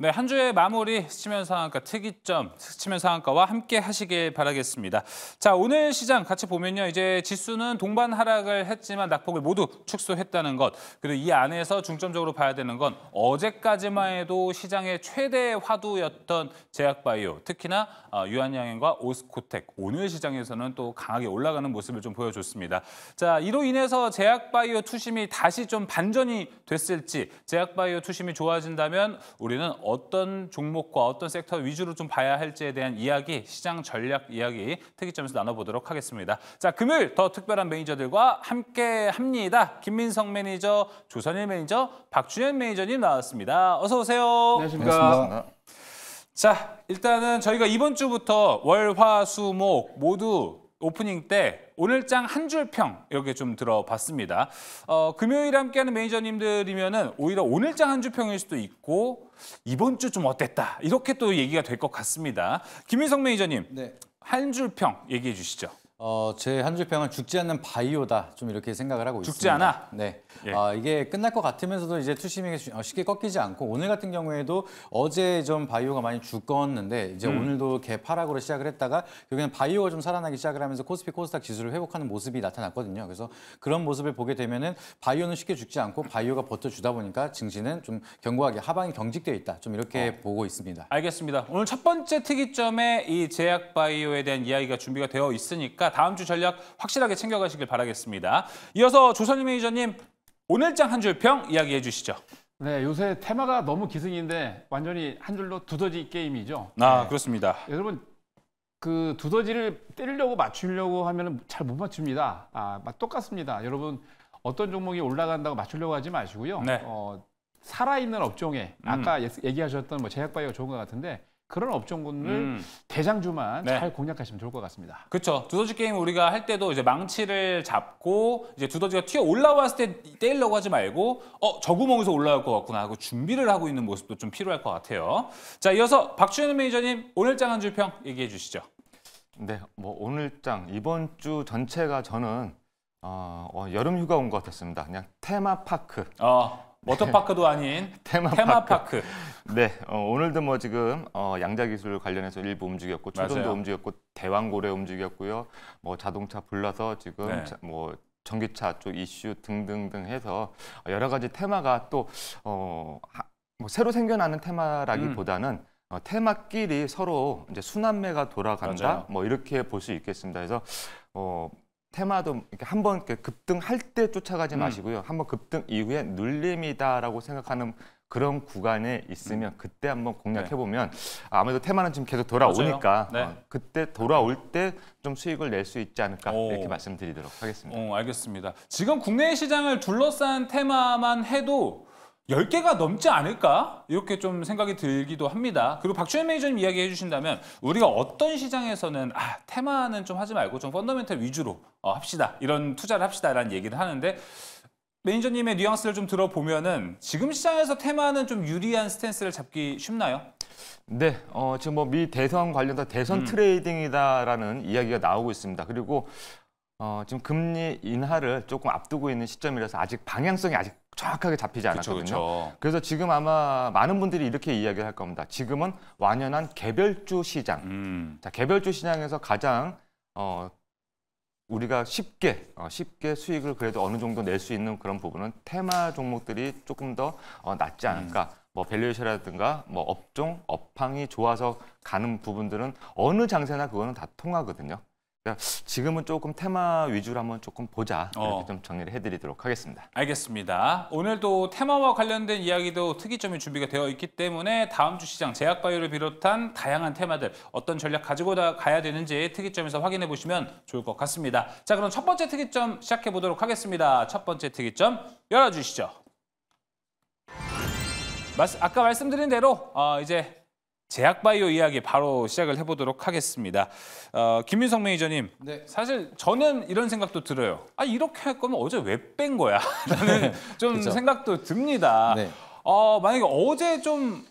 네, 한 주의 마무리 스치면 상한가 특이점 스치면 상한가와 함께 하시길 바라겠습니다. 자, 오늘 시장 같이 보면요. 이제 지수는 동반 하락을 했지만 낙폭을 모두 축소했다는 것. 그리고 이 안에서 중점적으로 봐야 되는 건 어제까지만 해도 시장의 최대 화두였던 제약바이오, 특히나 어, 유한양행과 오스코텍. 오늘 시장에서는 또 강하게 올라가는 모습을 좀 보여줬습니다. 자, 이로 인해서 제약바이오 투심이 다시 좀 반전이 됐을지 제약바이오 투심이 좋아진다면 우리는 어떤 종목과 어떤 섹터 위주로 좀 봐야 할지에 대한 이야기, 시장 전략 이야기 특이점에서 나눠보도록 하겠습니다. 자, 금요일 더 특별한 매니저들과 함께합니다. 김민성 매니저, 조선일 매니저, 박준현 매니저님 나왔습니다. 어서 오세요. 안녕하십니까. 안녕하십니까. 자, 일단은 저희가 이번 주부터 월, 화, 수, 목 모두 오프닝 때 오늘장 한줄평 여기 좀 들어봤습니다. 어, 금요일 함께하는 매니저님들이면은 오히려 오늘장 한줄 평일 수도 있고 이번 주 좀 어땠다 이렇게 또 얘기가 될 것 같습니다. 김윤성 매니저님 네. 한줄 평 얘기해 주시죠. 어, 제한 줄평은 죽지 않는 바이오다 좀 이렇게 생각을 하고 죽지 있습니다. 죽지 않아? 네. 예. 어, 이게 끝날 것 같으면서도 이제 투심이 어, 쉽게 꺾이지 않고 오늘 같은 경우에도 어제 좀 바이오가 많이 죽었는데 이제 음. 오늘도 개파락으로 시작을 했다가 결국에 바이오가 좀 살아나기 시작을 하면서 코스피 코스닥 지수를 회복하는 모습이 나타났거든요. 그래서 그런 모습을 보게 되면은 바이오는 쉽게 죽지 않고 바이오가 버텨주다 보니까 증시는 좀 견고하게 하방이 경직되어 있다. 좀 이렇게 어. 보고 있습니다. 알겠습니다. 오늘 첫 번째 특이점에 이 제약 바이오에 대한 이야기가 준비가 되어 있으니까 다음 주 전략 확실하게 챙겨가시길 바라겠습니다. 이어서 조선희 매니저님 오늘장 한 줄 평 이야기해 주시죠. 네, 요새 테마가 너무 기승인데 완전히 한 줄로 두더지 게임이죠. 아, 네. 그렇습니다. 여러분 그 두더지를 때리려고 맞추려고 하면 잘 못 맞춥니다. 아, 똑같습니다. 여러분 어떤 종목이 올라간다고 맞추려고 하지 마시고요. 네. 어, 살아있는 업종에 음. 아까 음. 얘기하셨던 뭐제약바이오 좋은 것 같은데 그런 업종군을 음. 대장주만 네. 잘 공략하시면 좋을 것 같습니다. 그렇죠. 두더지 게임 우리가 할 때도 이제 망치를 잡고 이제 두더지가 튀어 올라왔을 때 때리려고 하지 말고 어, 저 구멍에서 올라올 것 같구나 하고 준비를 하고 있는 모습도 좀 필요할 것 같아요. 자, 이어서 박준현 매니저님 오늘 장한줄평 얘기해 주시죠. 네, 뭐 오늘 장 이번 주 전체가 저는 어, 어 여름 휴가 온 것 같았습니다. 그냥 테마파크. 어. 워터파크도 네. 아닌 테마파크. 테마파크. 네, 어, 오늘도 뭐 지금 어, 양자기술 관련해서 일부 움직였고 초전도 움직였고 대왕고래 움직였고요. 뭐 자동차 불러서 지금 네. 자, 뭐 전기차 쪽 이슈 등등등 해서 여러 가지 테마가 또 어, 하, 뭐 새로 생겨나는 테마라기보다는 음. 어, 테마끼리 서로 이제 순환매가 돌아간다. 맞아요. 뭐 이렇게 볼 수 있겠습니다. 그래서 어, 테마도 이렇게 한번 급등할 때 쫓아가지 음. 마시고요. 한 번 급등 이후에 눌림이다라고 생각하는 그런 구간에 있으면 음. 그때 한번 공략해 네. 보면 네. 아무래도 테마는 지금 계속 돌아오니까 네. 어, 그때 돌아올 때 좀 수익을 낼 수 있지 않을까 오. 이렇게 말씀드리도록 하겠습니다. 오, 알겠습니다. 지금 국내 시장을 둘러싼 테마만 해도 1 0개가 넘지 않을까? 이렇게 좀 생각이 들기도 합니다. 그리고 박주현 매니저님 이야기해 주신다면 우리가 어떤 시장에서는 아, 테마는 좀 하지 말고 좀 펀더멘털 위주로 어, 합시다. 이런 투자를 합시다라는 얘기를 하는데 매니저님의 뉘앙스를 좀 들어보면은 지금 시장에서 테마는 좀 유리한 스탠스를 잡기 쉽나요? 네, 어, 지금 뭐 미 대선 관련된 대선 음. 트레이딩이다라는 이야기가 나오고 있습니다. 그리고 어, 지금 금리 인하를 조금 앞두고 있는 시점이라서 아직 방향성이 아직 정확하게 잡히지 않았거든요. 그쵸, 그쵸. 그래서 지금 아마 많은 분들이 이렇게 이야기할 를 겁니다. 지금은 완연한 개별주 시장. 음. 자, 개별주 시장에서 가장 어, 우리가 쉽게 어, 쉽게 수익을 그래도 어느 정도 낼 수 있는 그런 부분은 테마 종목들이 조금 더 어, 낫지 음. 않을까. 음. 뭐 밸류에이션이라든가 뭐 업종, 업황이 좋아서 가는 부분들은 어느 장세나 그거는 다 통하거든요. 그러니까 지금은 조금 테마 위주로 한번 조금 보자 어. 이렇게 어. 좀 정리를 해드리도록 하겠습니다. 알겠습니다. 오늘도 테마와 관련된 이야기도 특이점이 준비가 되어 있기 때문에 다음 주 시장 제약바이오를 비롯한 다양한 테마들 어떤 전략 가지고 가야 되는지 특이점에서 확인해 보시면 좋을 것 같습니다. 자 그럼 첫 번째 특이점 시작해 보도록 하겠습니다. 첫 번째 특이점 열어주시죠. 아까 말씀드린 대로 어, 이제 제약바이오 이야기 바로 시작을 해보도록 하겠습니다. 어, 김민성 매니저님, 네. 사실 저는 이런 생각도 들어요. 아 이렇게 할 거면 어제 왜 뺀 거야? 라는 좀 생각도 듭니다. 네. 어, 만약에 어제 좀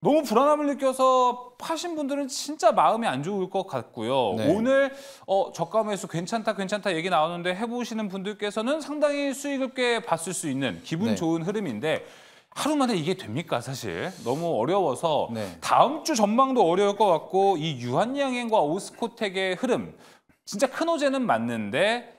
너무 불안함을 느껴서 파신 분들은 진짜 마음이 안 좋을 것 같고요. 네. 오늘 어, 저가 매수 괜찮다 괜찮다 얘기 나오는데 해보시는 분들께서는 상당히 수익을 꽤 봤을 수 있는 기분 네. 좋은 흐름인데 하루 만에 이게 됩니까 사실 너무 어려워서 네. 다음 주 전망도 어려울 것 같고 이 유한양행과 오스코텍의 흐름 진짜 큰 호재는 맞는데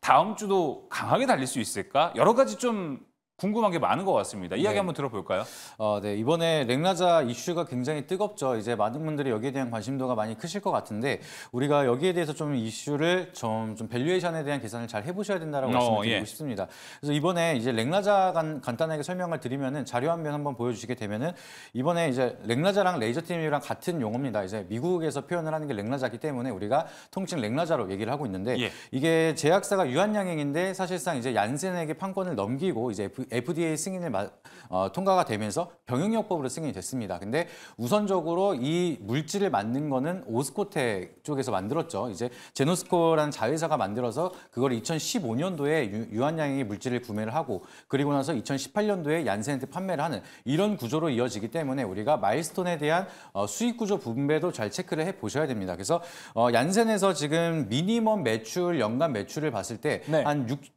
다음 주도 강하게 달릴 수 있을까 여러 가지 좀 궁금한 게 많은 것 같습니다. 이야기 네. 한번 들어볼까요? 어, 네. 이번에 렉라자 이슈가 굉장히 뜨겁죠. 이제 많은 분들이 여기에 대한 관심도가 많이 크실 것 같은데 우리가 여기에 대해서 좀 이슈를 좀, 좀 밸류에이션에 대한 계산을 잘 해보셔야 된다고 라 어, 말씀드리고 예. 싶습니다. 그래서 이번에 이제 렉라자 간, 간단하게 설명을 드리면은 자료 한 면 한번 보여주시게 되면은 이번에 이제 렉라자랑 레이저팀이랑 같은 용어입니다. 이제 미국에서 표현을 하는 게 렉라자기 때문에 우리가 통칭 렉라자로 얘기를 하고 있는데 예. 이게 제약사가 유한양행인데 사실상 이제 얀센에게 판권을 넘기고 이제 F, FDA 승인을 마, 어, 통과가 되면서 병역요법으로 승인이 됐습니다. 근데 우선적으로 이 물질을 만든 거는 오스코텍 쪽에서 만들었죠. 이제 제노스코라는 자회사가 만들어서 그걸 2015년도에 유, 한양이 물질을 구매를 하고 그리고 나서 2018년도에 얀센한테 판매를 하는 이런 구조로 이어지기 때문에 우리가 마일스톤에 대한 어, 수익 구조 분배도 잘 체크를 해 보셔야 됩니다. 그래서 어, 얀센에서 지금 미니멈 매출 연간 매출을 봤을 때한 네.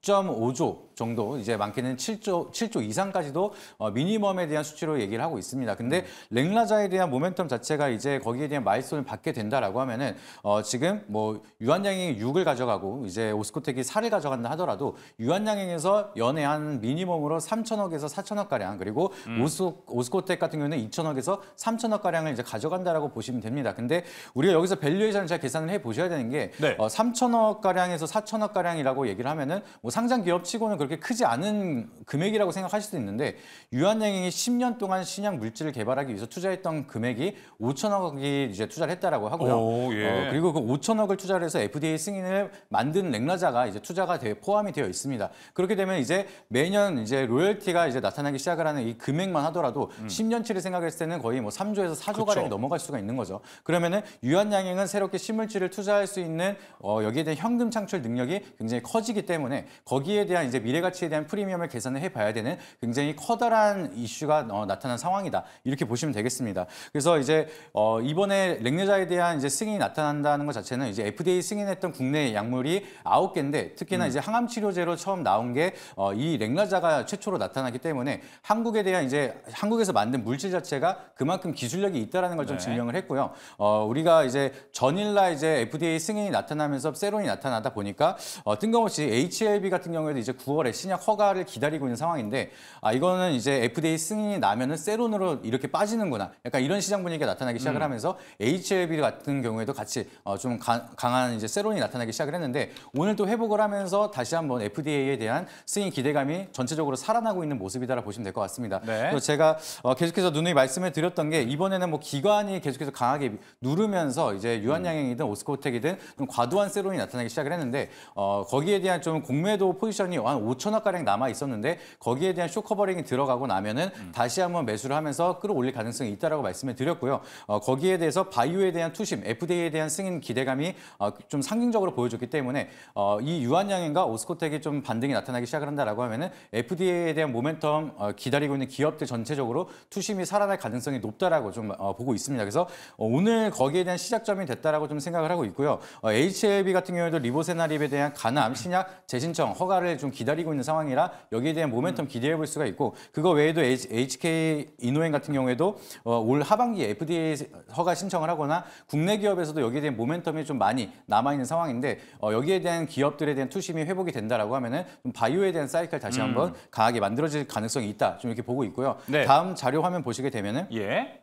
6.5조 정도 이제 많게는 7조 7조, 이상까지도 어, 미니멈에 대한 수치로 얘기를 하고 있습니다. 근데 랭라자에 대한 모멘텀 자체가 이제 거기에 대한 마일스톤을 받게 된다라고 하면은 어, 지금 뭐 유한양행이 6을 가져가고 이제 오스코텍이 4를 가져간다 하더라도 유한양행에서 연에 한 미니멈으로 3천억에서 4천억 가량 그리고 음. 오스, 오스코텍 같은 경우는 2천억에서 3천억 가량을 이제 가져간다라고 보시면 됩니다. 근데 우리가 여기서 밸류에이션을 잘 계산을 해 보셔야 되는 게 네. 어, 3천억 가량에서 4천억 가량이라고 얘기를 하면은 뭐 상장 기업 치고는 그렇게 크지 않은 금액 금액이라고 생각하실 수 있는데 유한양행이 10년 동안 신약 물질을 개발하기 위해서 투자했던 금액이 5천억이 이제 투자를 했다라고 하고요. 오, 예. 어, 그리고 그 5천억을 투자를 해서 FDA 승인을 만든 렉라자가 이제 투자가 되, 포함이 되어 있습니다. 그렇게 되면 이제 매년 이제 로열티가 이제 나타나기 시작을 하는 이 금액만 하더라도 음. 10년치를 생각했을 때는 거의 뭐 3조에서 4조 가량이 넘어갈 수가 있는 거죠. 그러면은 유한양행은 새롭게 신물질을 투자할 수 있는 어, 여기에 대한 현금 창출 능력이 굉장히 커지기 때문에 거기에 대한 이제 미래 가치에 대한 프리미엄을 계산을 해봐야 봐야 되는 굉장히 커다란 이슈가 어, 나타난 상황이다. 이렇게 보시면 되겠습니다. 그래서 이제 어, 이번에 렉내자에 대한 이제 승인이 나타난다는 것 자체는 이제 FDA 승인했던 국내 약물이 아홉 개인데 특히나 음. 이제 항암 치료제로 처음 나온 게이 어, 렉나자가 최초로 나타났기 때문에 한국에 대한 이제 한국에서 만든 물질 자체가 그만큼 기술력이 있다는 걸좀 네. 증명을 했고요. 어, 우리가 이제 전일날 이제 FDA 승인이 나타나면서 세론이 나타나다 보니까 어, 뜬금없이 HLB 같은 경우에도 이제 9월에 신약 허가를 기다리고 있는 상황. 상황인데 아 이거는 이제 FDA 승인이 나면은 세론으로 이렇게 빠지는구나. 약간 이런 시장 분위기가 나타나기 시작을 음. 하면서 HLB 같은 경우에도 같이 어, 좀 강한 이제 세론이 나타나기 시작을 했는데 오늘 또 회복을 하면서 다시 한번 FDA에 대한 승인 기대감이 전체적으로 살아나고 있는 모습이다라 고 보시면 될 것 같습니다. 네. 그 제가 어, 계속해서 누누이 말씀을 드렸던 게 이번에는 뭐 기관이 계속해서 강하게 누르면서 이제 유한양행이든 음. 오스코텍이든 좀 과도한 세론이 나타나기 시작을 했는데 어, 거기에 대한 좀 공매도 포지션이 한 5천 억가량 남아 있었는데 거기에 대한 쇼커버링이 들어가고 나면은 음. 다시 한번 매수를 하면서 끌어올릴 가능성이 있다라고 말씀을 드렸고요. 어, 거기에 대해서 바이오에 대한 투심, FDA에 대한 승인 기대감이 어, 좀 상징적으로 보여줬기 때문에 어, 이 유한양행과 오스코텍이 좀 반등이 나타나기 시작을 한다라고 하면은 FDA에 대한 모멘텀 어, 기다리고 있는 기업들 전체적으로 투심이 살아날 가능성이 높다라고 좀 어, 보고 있습니다. 그래서 어, 오늘 거기에 대한 시작점이 됐다라고 좀 생각을 하고 있고요. 어, HLB 같은 경우에도 리보세나립에 대한 간암 신약 재신청 허가를 좀 기다리고 있는 상황이라 여기에 대한 모 모멘텀 기대해 볼 수가 있고 그거 외에도 HK 이노행 같은 경우에도 어, 올 하반기에 FDA 허가 신청을 하거나 국내 기업에서도 여기에 대한 모멘텀이 좀 많이 남아 있는 상황인데 어, 여기에 대한 기업들에 대한 투심이 회복이 된다라고 하면은 바이오에 대한 사이클 다시 음. 한번 음. 강하게 만들어질 가능성이 있다. 좀 이렇게 보고 있고요. 네. 다음 자료 화면 보시게 되면은 예.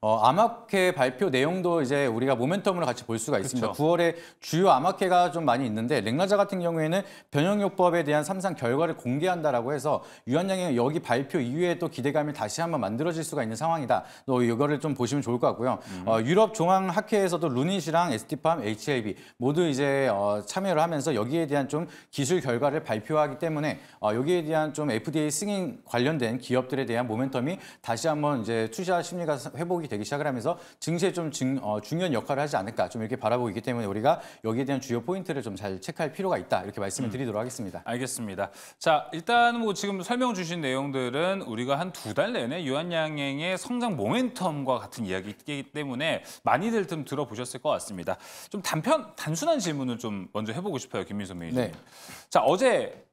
어, 암학회 발표 내용도 이제 우리가 모멘텀으로 같이 볼 수가 있습니다. 그쵸. 9월에 주요 암학회가 좀 많이 있는데 랭라자 같은 경우에는 변형요법에 대한 삼상 결과를 공개한다라고 해서 유한양의 여기 발표 이후에 또 기대감이 다시 한번 만들어질 수가 있는 상황이다. 또 이거를 좀 보시면 좋을 것 같고요. 음. 어, 유럽 종합학회에서도 루닛이랑 에스티팜 h i v 모두 이제 어, 참여를 하면서 여기에 대한 좀 기술 결과를 발표하기 때문에 어, 여기에 대한 좀 FDA 승인 관련된 기업들에 대한 모멘텀이 다시 한번 이제 투자 심리가 회복이 회복이 되기 시작을 하면서 증시에 좀 증, 어, 중요한 역할을 하지 않을까 좀 이렇게 바라보고 있기 때문에 우리가 여기에 대한 주요 포인트를 좀 잘 체크할 필요가 있다 이렇게 말씀을 음. 드리도록 하겠습니다. 알겠습니다. 자 일단 뭐 지금 설명 주신 내용들은 우리가 한 두 달 내내 유한양행의 성장 모멘텀과 같은 이야기이기 때문에 많이들 좀 들어보셨을 것 같습니다. 좀 단편 단순한 질문을 좀 먼저 해보고 싶어요 김민선 매니저. 네. 자 어제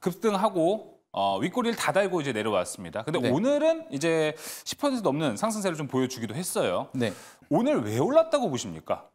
급등하고 어, 윗꼬리를 다 달고 이제 내려왔습니다. 근데 네. 오늘은 이제 10% 넘는 상승세를 좀 보여주기도 했어요. 네. 오늘 왜 올랐다고 보십니까?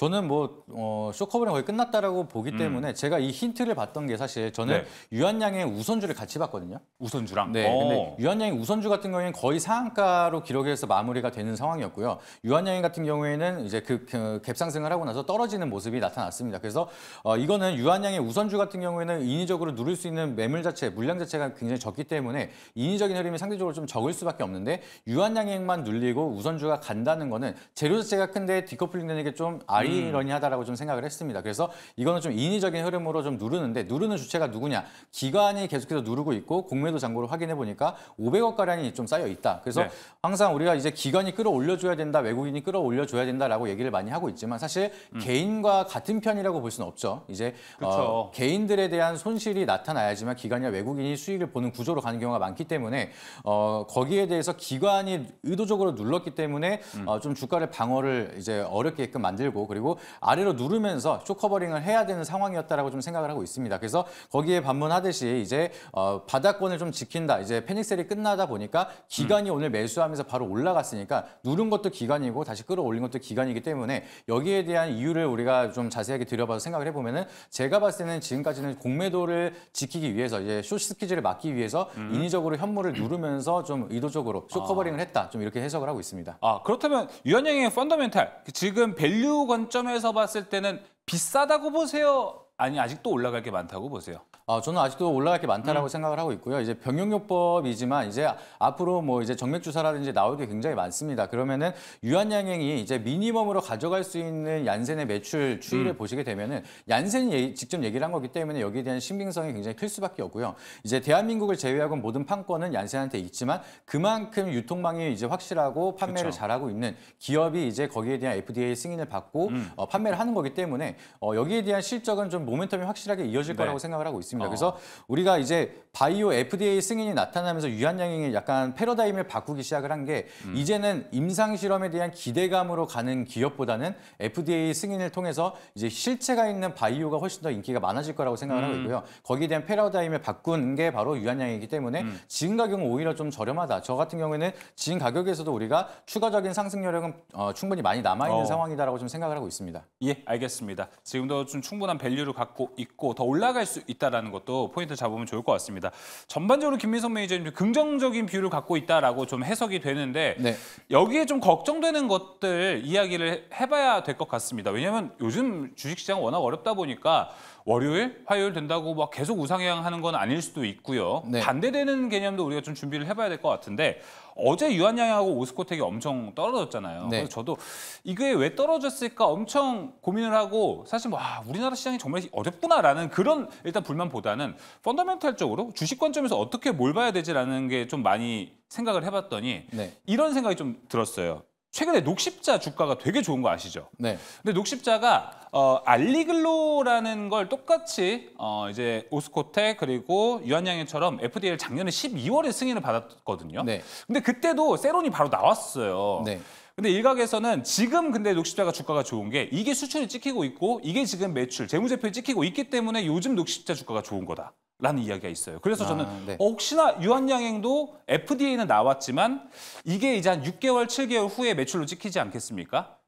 저는 뭐 어, 쇼커버이 거의 끝났다라고 보기 음. 때문에 제가 이 힌트를 봤던 게 사실 저는 네. 유한양의 우선주를 같이 봤거든요. 우선주랑? 네. 오. 근데 유한양의 우선주 같은 경우에는 거의 상한가로 기록해서 마무리가 되는 상황이었고요. 유한양이 같은 경우에는 이제 그, 그 갭상승을 하고 나서 떨어지는 모습이 나타났습니다. 그래서 어, 이거는 유한양의 우선주 같은 경우에는 인위적으로 누릴 수 있는 매물 자체, 물량 자체가 굉장히 적기 때문에 인위적인 흐름이 상대적으로 좀 적을 수밖에 없는데 유한양행만 눌리고 우선주가 간다는 거는 재료 자체가 큰데 디커플링 되는 게 좀 아리 아이러니하다라고 음. 좀 생각을 했습니다. 그래서 이거는 좀 인위적인 흐름으로 좀 누르는데 누르는 주체가 누구냐? 기관이 계속해서 누르고 있고 공매도 잔고를 확인해 보니까 500억 가량이 좀 쌓여 있다. 그래서 네. 항상 우리가 이제 기관이 끌어올려줘야 된다, 외국인이 끌어올려줘야 된다라고 얘기를 많이 하고 있지만 사실 음. 개인과 같은 편이라고 볼 수는 없죠. 이제 어, 개인들에 대한 손실이 나타나야지만 기관이나 외국인이 수익을 보는 구조로 가는 경우가 많기 때문에 어, 거기에 대해서 기관이 의도적으로 눌렀기 때문에 음. 어, 좀 주가를 방어를 이제 어렵게끔 만들고 그리고 그리고 아래로 누르면서 쇼커버링을 해야 되는 상황이었다라고 좀 생각을 하고 있습니다. 그래서 거기에 반문하듯이 이제 어, 바닥권을 좀 지킨다. 이제 패닉셀이 끝나다 보니까 기간이 음. 오늘 매수하면서 바로 올라갔으니까 누른 것도 기간이고 다시 끌어올린 것도 기간이기 때문에 여기에 대한 이유를 우리가 좀 자세하게 들여봐서 생각을 해보면은 제가 봤을 때는 지금까지는 공매도를 지키기 위해서 이제 쇼스키즈를 막기 위해서 음. 인위적으로 현물을 누르면서 좀 의도적으로 쇼커버링을 아. 했다. 좀 이렇게 해석을 하고 있습니다. 아 그렇다면 유한양의 펀더멘탈 지금 밸류관 관점에서 봤을 때는 비싸다고 보세요? 아니 아직도 올라갈 게 많다고 보세요? 아, 저는 아직도 올라갈 게 많다라고 음. 생각을 하고 있고요. 이제 병용요법이지만 이제 앞으로 뭐 이제 정맥 주사라든지 나올 게 굉장히 많습니다. 그러면은 유한양행이 이제 미니멈으로 가져갈 수 있는 얀센의 매출 추이를 음. 보시게 되면은 얀센이 얘 직접 얘기를 한 거기 때문에 여기에 대한 신빙성이 굉장히 클 수밖에 없고요. 이제 대한민국을 제외하고 모든 판권은 얀센한테 있지만 그만큼 유통망이 이제 확실하고 판매를 그쵸. 그렇죠. 잘하고 있는 기업이 이제 거기에 대한 FDA 승인을 받고 음. 어, 판매를 하는 거기 때문에 어, 여기에 대한 실적은 좀 모멘텀이 확실하게 이어질 네. 거라고 생각을 하고 있습니다. 있습니다. 어. 그래서 우리가 이제 바이오 FDA 승인이 나타나면서 유한양행이 약간 패러다임을 바꾸기 시작을 한게 음. 이제는 임상 실험에 대한 기대감으로 가는 기업보다는 FDA 승인을 통해서 이제 실체가 있는 바이오가 훨씬 더 인기가 많아질 거라고 생각을 음. 하고 있고요. 거기에 대한 패러다임을 바꾼 게 바로 유한양행이기 때문에 음. 지금 가격은 오히려 좀 저렴하다. 저 같은 경우에는 지금 가격에서도 우리가 추가적인 상승 여력은 어, 충분히 많이 남아 있는 어. 상황이다라고 좀 생각을 하고 있습니다. 예, 알겠습니다. 지금도 좀 충분한 밸류를 갖고 있고 더 올라갈 수 있다라는. 있다라는 것도 포인트 잡으면 좋을 것 같습니다. 전반적으로 김민성 매니저님 긍정적인 비 뷰를 갖고 있다라고 좀 해석이 되는데 네. 여기에 좀 걱정되는 것들 이야기를 해봐야 될 것 같습니다. 왜냐하면 요즘 주식시장 워낙 어렵다 보니까 월요일, 화요일 된다고 막 계속 우상향하는 건 아닐 수도 있고요. 네. 반대되는 개념도 우리가 좀 준비를 해봐야 될 것 같은데 어제 유한양하고 오스코텍이 엄청 떨어졌잖아요. 네. 그래서 저도 이게 왜 떨어졌을까 엄청 고민을 하고 사실 와 뭐, 아, 우리나라 시장이 정말 어렵구나라는 그런 일단 불만보다는 펀더멘탈적으로 주식 관점에서 어떻게 뭘 봐야 되지라는 게 좀 많이 생각을 해봤더니 네. 이런 생각이 좀 들었어요. 최근에 녹십자 주가가 되게 좋은 거 아시죠? 네. 근데 녹십자가 어, 알리글로라는 걸 똑같이 어, 이제 오스코텍 그리고 유한양해처럼 FDA를 작년에 12월에 승인을 받았거든요. 네. 근데 그때도 세론이 바로 나왔어요. 네. 근데 일각에서는 지금 근데 녹십자가 주가가 좋은 게 이게 수출이 찍히고 있고 이게 지금 매출, 재무제표에 찍히고 있기 때문에 요즘 녹십자 주가가 좋은 거다. 라는 이야기가 있어요. 그래서 아, 저는 아, 네. 어, 혹시나 유한양행도 FDA는 나왔지만 이게 이제 한 6개월, 7개월 후에 매출로 찍히지 않겠습니까?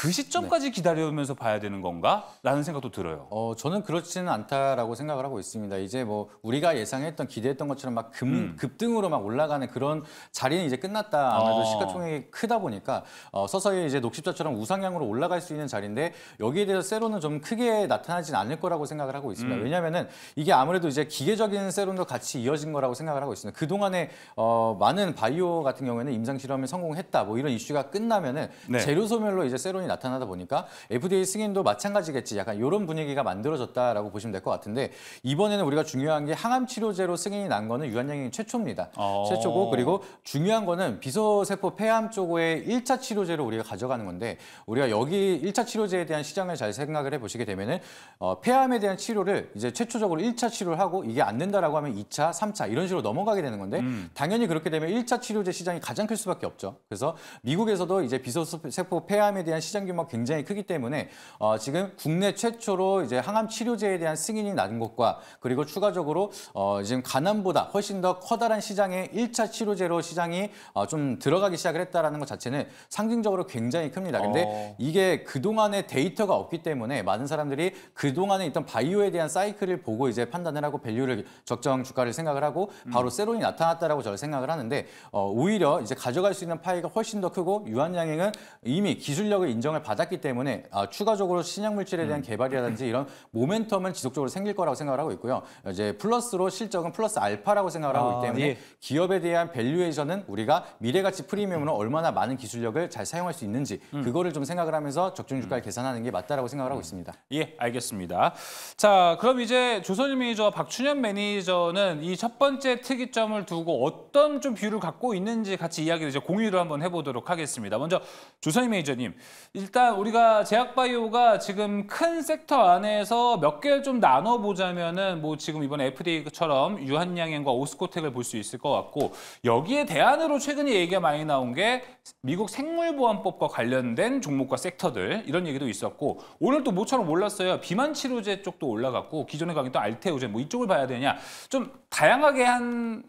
그 시점까지 네. 기다려오면서 봐야 되는 건가? 라는 생각도 들어요. 어, 저는 그렇지는 않다라고 생각을 하고 있습니다. 이제 뭐 우리가 예상했던 기대했던 것처럼 막 급, 음. 급등으로 막 올라가는 그런 자리는 이제 끝났다. 아마도 어. 시가총액이 크다 보니까 어, 서서히 이제 녹십자처럼 우상향으로 올라갈 수 있는 자리인데 여기에 대해서 세로는 좀 크게 나타나진 않을 거라고 생각을 하고 있습니다. 음. 왜냐면은 하 이게 아무래도 이제 기계적인 세론도 같이 이어진 거라고 생각을 하고 있습니다. 그동안에 어, 많은 바이오 같은 경우에는 임상 실험에 성공했다. 뭐 이런 이슈가 끝나면은 네. 재료 소멸로 이제 세 세론이 나타나다 보니까 FDA 승인도 마찬가지겠지 약간 이런 분위기가 만들어졌다라고 보시면 될 것 같은데 이번에는 우리가 중요한 게 항암 치료제로 승인이 난 거는 유한양이 최초입니다. 어... 최초고 그리고 중요한 거는 비소세포 폐암 쪽의 1차 치료제로 우리가 가져가는 건데 우리가 여기 1차 치료제에 대한 시장을 잘 생각을 해보시게 되면은 어, 폐암에 대한 치료를 이제 최초적으로 1차 치료를 하고 이게 안 된다라고 하면 2차, 3차 이런 식으로 넘어가게 되는 건데 음. 당연히 그렇게 되면 1차 치료제 시장이 가장 클 수밖에 없죠. 그래서 미국에서도 이제 비소세포 폐암에 대한 시장 규모가 굉장히 크기 때문에 어, 지금 국내 최초로 이제 항암 치료제에 대한 승인이 난 것과 그리고 추가적으로 어, 지금 간암보다 훨씬 더 커다란 시장에 1차 치료제로 시장이 어, 좀 들어가기 시작을 했다는것 자체는 상징적으로 굉장히 큽니다. 근데 어... 이게 그동안의 데이터가 없기 때문에 많은 사람들이 그동안에 있던 바이오에 대한 사이클을 보고 이제 판단을 하고 밸류를 적정 주가를 생각을 하고 음. 바로 음. 세론이 나타났다라고 저는 생각을 하는데 어, 오히려 이제 가져갈 수 있는 파이가 훨씬 더 크고 유한양행은 이미 기술력을 인정을 받았기 때문에 아, 추가적으로 신약 물질에 대한 음. 개발이라든지 이런 모멘텀은 지속적으로 생길 거라고 생각을 하고 있고요. 이제 플러스로 실적은 플러스 알파라고 생각을 하고 아, 있기 때문에 아, 예. 기업에 대한 밸류에이션은 우리가 미래 가치 프리미엄으로 얼마나 많은 기술력을 잘 사용할 수 있는지 음. 그거를 좀 생각을 하면서 적정 주가를 음. 계산하는 게 맞다라고 생각을 하고 있습니다. 음. 예, 알겠습니다. 자, 그럼 이제 조선일 매니저 박춘현 매니저는 이 첫 번째 특이점을 두고 어떤 좀 뷰를 갖고 있는지 같이 이야기를 이제 공유를 한번 해보도록 하겠습니다. 먼저 조선일 매니저님 일단 우리가 제약바이오가 지금 큰 섹터 안에서 몇 개를 좀 나눠보자면은 뭐 지금 이번에 FDA처럼 유한양행과 오스코텍을 볼 수 있을 것 같고 여기에 대안으로 최근에 얘기가 많이 나온 게 미국 생물보안법과 관련된 종목과 섹터들 이런 얘기도 있었고 오늘 또 모처럼 올랐어요. 비만 치료제 쪽도 올라갔고 기존에 강했또 알테오제 뭐 이쪽을 봐야 되냐 좀 다양하게 한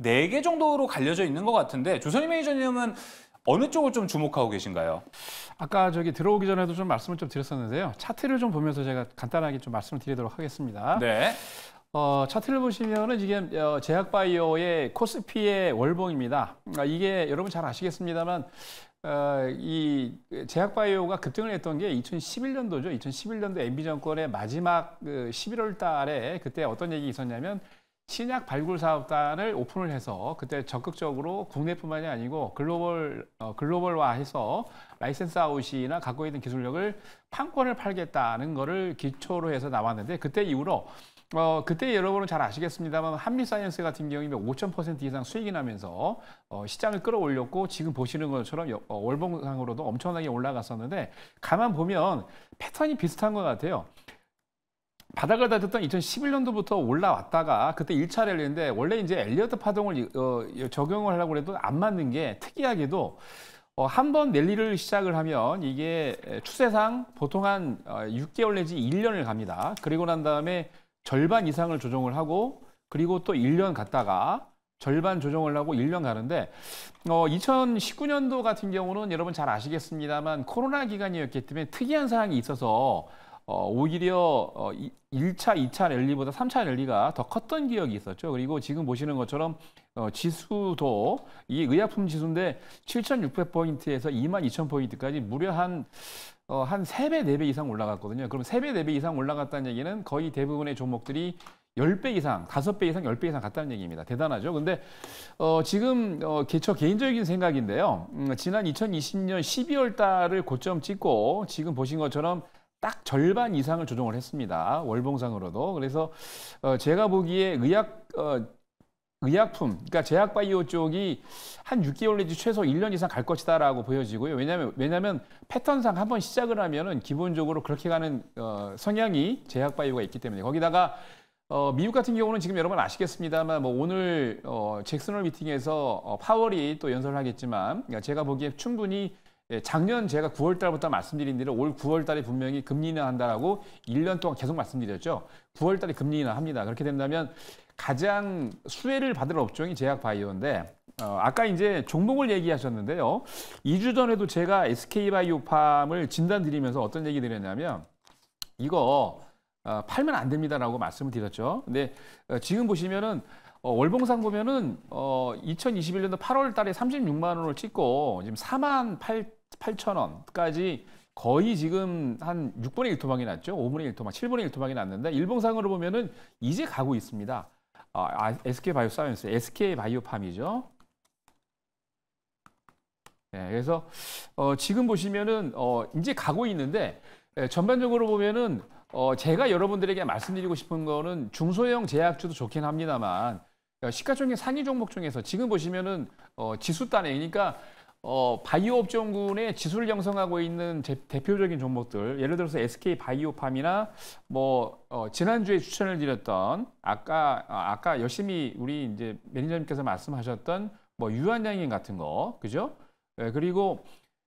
4개 정도로 갈려져 있는 것 같은데 조선희 매니저님은 어느 쪽을 좀 주목하고 계신가요? 아까 저기 들어오기 전에도 좀 말씀을 좀 드렸었는데요. 차트를 좀 보면서 제가 간단하게 좀 말씀을 드리도록 하겠습니다. 네. 어, 차트를 보시면은 지금 어, 제약바이오의 코스피의 월봉입니다. 그러니까 이게 여러분 잘 아시겠습니다만 어, 이 제약바이오가 급등을 했던 게 2011년도죠. 2011년도 MB정권의 마지막 그 11월 달에 그때 어떤 얘기 있었냐면 신약 발굴 사업단을 오픈을 해서 그때 적극적으로 국내뿐만이 아니고 글로벌 어, 글로벌화해서 라이센스 아웃이나 갖고 있는 기술력을 판권을 팔겠다는 거를 기초로 해서 나왔는데 그때 이후로 어, 그때 여러분은 잘 아시겠습니다만 한미사이언스 같은 경우에 5,000% 이상 수익이 나면서 어, 시장을 끌어올렸고 지금 보시는 것처럼 어, 월봉상으로도 엄청나게 올라갔었는데 가만 보면 패턴이 비슷한 것 같아요. 바닥을 다졌던 2011년도부터 올라왔다가 그때 1차 랠리인데 원래 이제 엘리어트 파동을 어, 적용을 하려고 해도 안 맞는 게 특이하게도 어, 한번 랠리를 시작을 하면 이게 추세상 보통 한 어, 6개월 내지 1년을 갑니다. 그리고 난 다음에 절반 이상을 조정을 하고 그리고 또 1년 갔다가 절반 조정을 하고 1년 가는데 어, 2019년도 같은 경우는 여러분 잘 아시겠습니다만 코로나 기간이었기 때문에 특이한 사항이 있어서 어, 오히려 어, 1차, 2차 랠리보다 3차 랠리가 더 컸던 기억이 있었죠. 그리고 지금 보시는 것처럼 어, 지수도 이 의약품 지수인데 7,600포인트에서 22,000포인트까지 무려 한, 어, 한 3배, 4배 이상 올라갔거든요. 그럼 3배, 4배 이상 올라갔다는 얘기는 거의 대부분의 종목들이 10배 이상, 5배 이상, 10배 이상 갔다는 얘기입니다. 대단하죠. 근데 어, 지금 어, 개, 저 개인적인 생각인데요. 음, 지난 2020년 12월 달을 고점 찍고 지금 보신 것처럼 딱 절반 이상을 조정을 했습니다. 월봉상으로도. 그래서 어, 제가 보기에 의약 어, 의약품, 그러니까 제약바이오 쪽이 한 6개월 내지 최소 1년 이상 갈 것이다라고 보여지고요. 왜냐하면 왜냐하면 패턴상 한번 시작을 하면은 기본적으로 그렇게 가는 어, 성향이 제약바이오가 있기 때문에 거기다가 어, 미국 같은 경우는 지금 여러분 아시겠습니다만 뭐 오늘 어, 잭슨홀 미팅에서 어, 파월이 또 연설을 하겠지만 그러니까 제가 보기에 충분히 예, 작년 제가 9월 달부터 말씀드린 대로 올 9월 달에 분명히 금리 인하한다라고 1년 동안 계속 말씀드렸죠. 9월 달에 금리 인하합니다. 그렇게 된다면 가장 수혜를 받을 업종이 제약 바이오인데 어, 아까 이제 종목을 얘기하셨는데요. 2주 전에도 제가 SK바이오팜을 진단드리면서 어떤 얘기 드렸냐면 이거 어, 팔면 안 됩니다라고 말씀을 드렸죠. 근데 어, 지금 보시면은 어, 월봉상 보면은 어, 2021년도 8월 달에 36만 원을 찍고 지금 4만 8 8천원까지 거의 지금 한 6분의 1 토막이 났죠. 5분의 1 토막, 7분의 1 토막이 났는데 일봉상으로 보면은 이제 가고 있습니다. 아, SK 아, 바이오 사이언스, SK 바이오팜이죠. 네, 그래서 어, 지금 보시면은 어, 이제 가고 있는데 예, 전반적으로 보면은 어, 제가 여러분들에게 말씀드리고 싶은 거는 중소형 제약주도 좋긴 합니다만 어, 시가총액 상위 종목 중에서 지금 보시면은 어, 지수 단에 그러니까 어, 바이오 업종군의 지수를 형성하고 있는 제, 대표적인 종목들 예를 들어서 SK 바이오팜이나 뭐 어, 지난주에 추천을 드렸던 아까 아, 아까 열심히 우리 이제 매니저님께서 말씀하셨던 뭐 유한양인 같은 거 그죠? 예, 그리고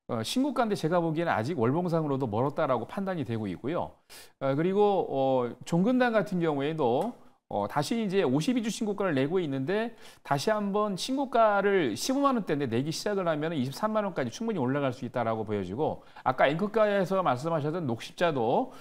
어, 신국가인데 제가 보기에는 아직 월봉상으로도 멀었다라고 판단이 되고 있고요. 어, 그리고 어, 종근당 같은 경우에도 어, 다시 이제 52주 신고가를 내고 있는데 다시 한번 신고가를 15만 원대인데 내기 시작을 하면 23만 원까지 충분히 올라갈 수 있다라고 보여지고 아까 앵커가에서 말씀하셨던 녹십자도